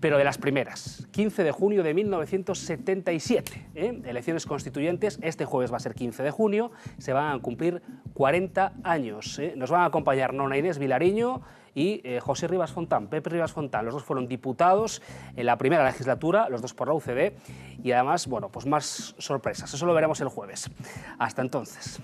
[SPEAKER 2] pero de las primeras. 15 de junio de 1977. ¿eh? Elecciones constituyentes, este jueves va a ser 15 de junio, se van a cumplir 40 años. ¿eh? Nos van a acompañar Nona Inés Vilariño y eh, José Rivas Fontán, Pepe Rivas Fontán. Los dos fueron diputados en la primera legislatura, los dos por la UCD, y además, bueno, pues más sorpresas. Eso lo veremos el jueves. Hasta entonces.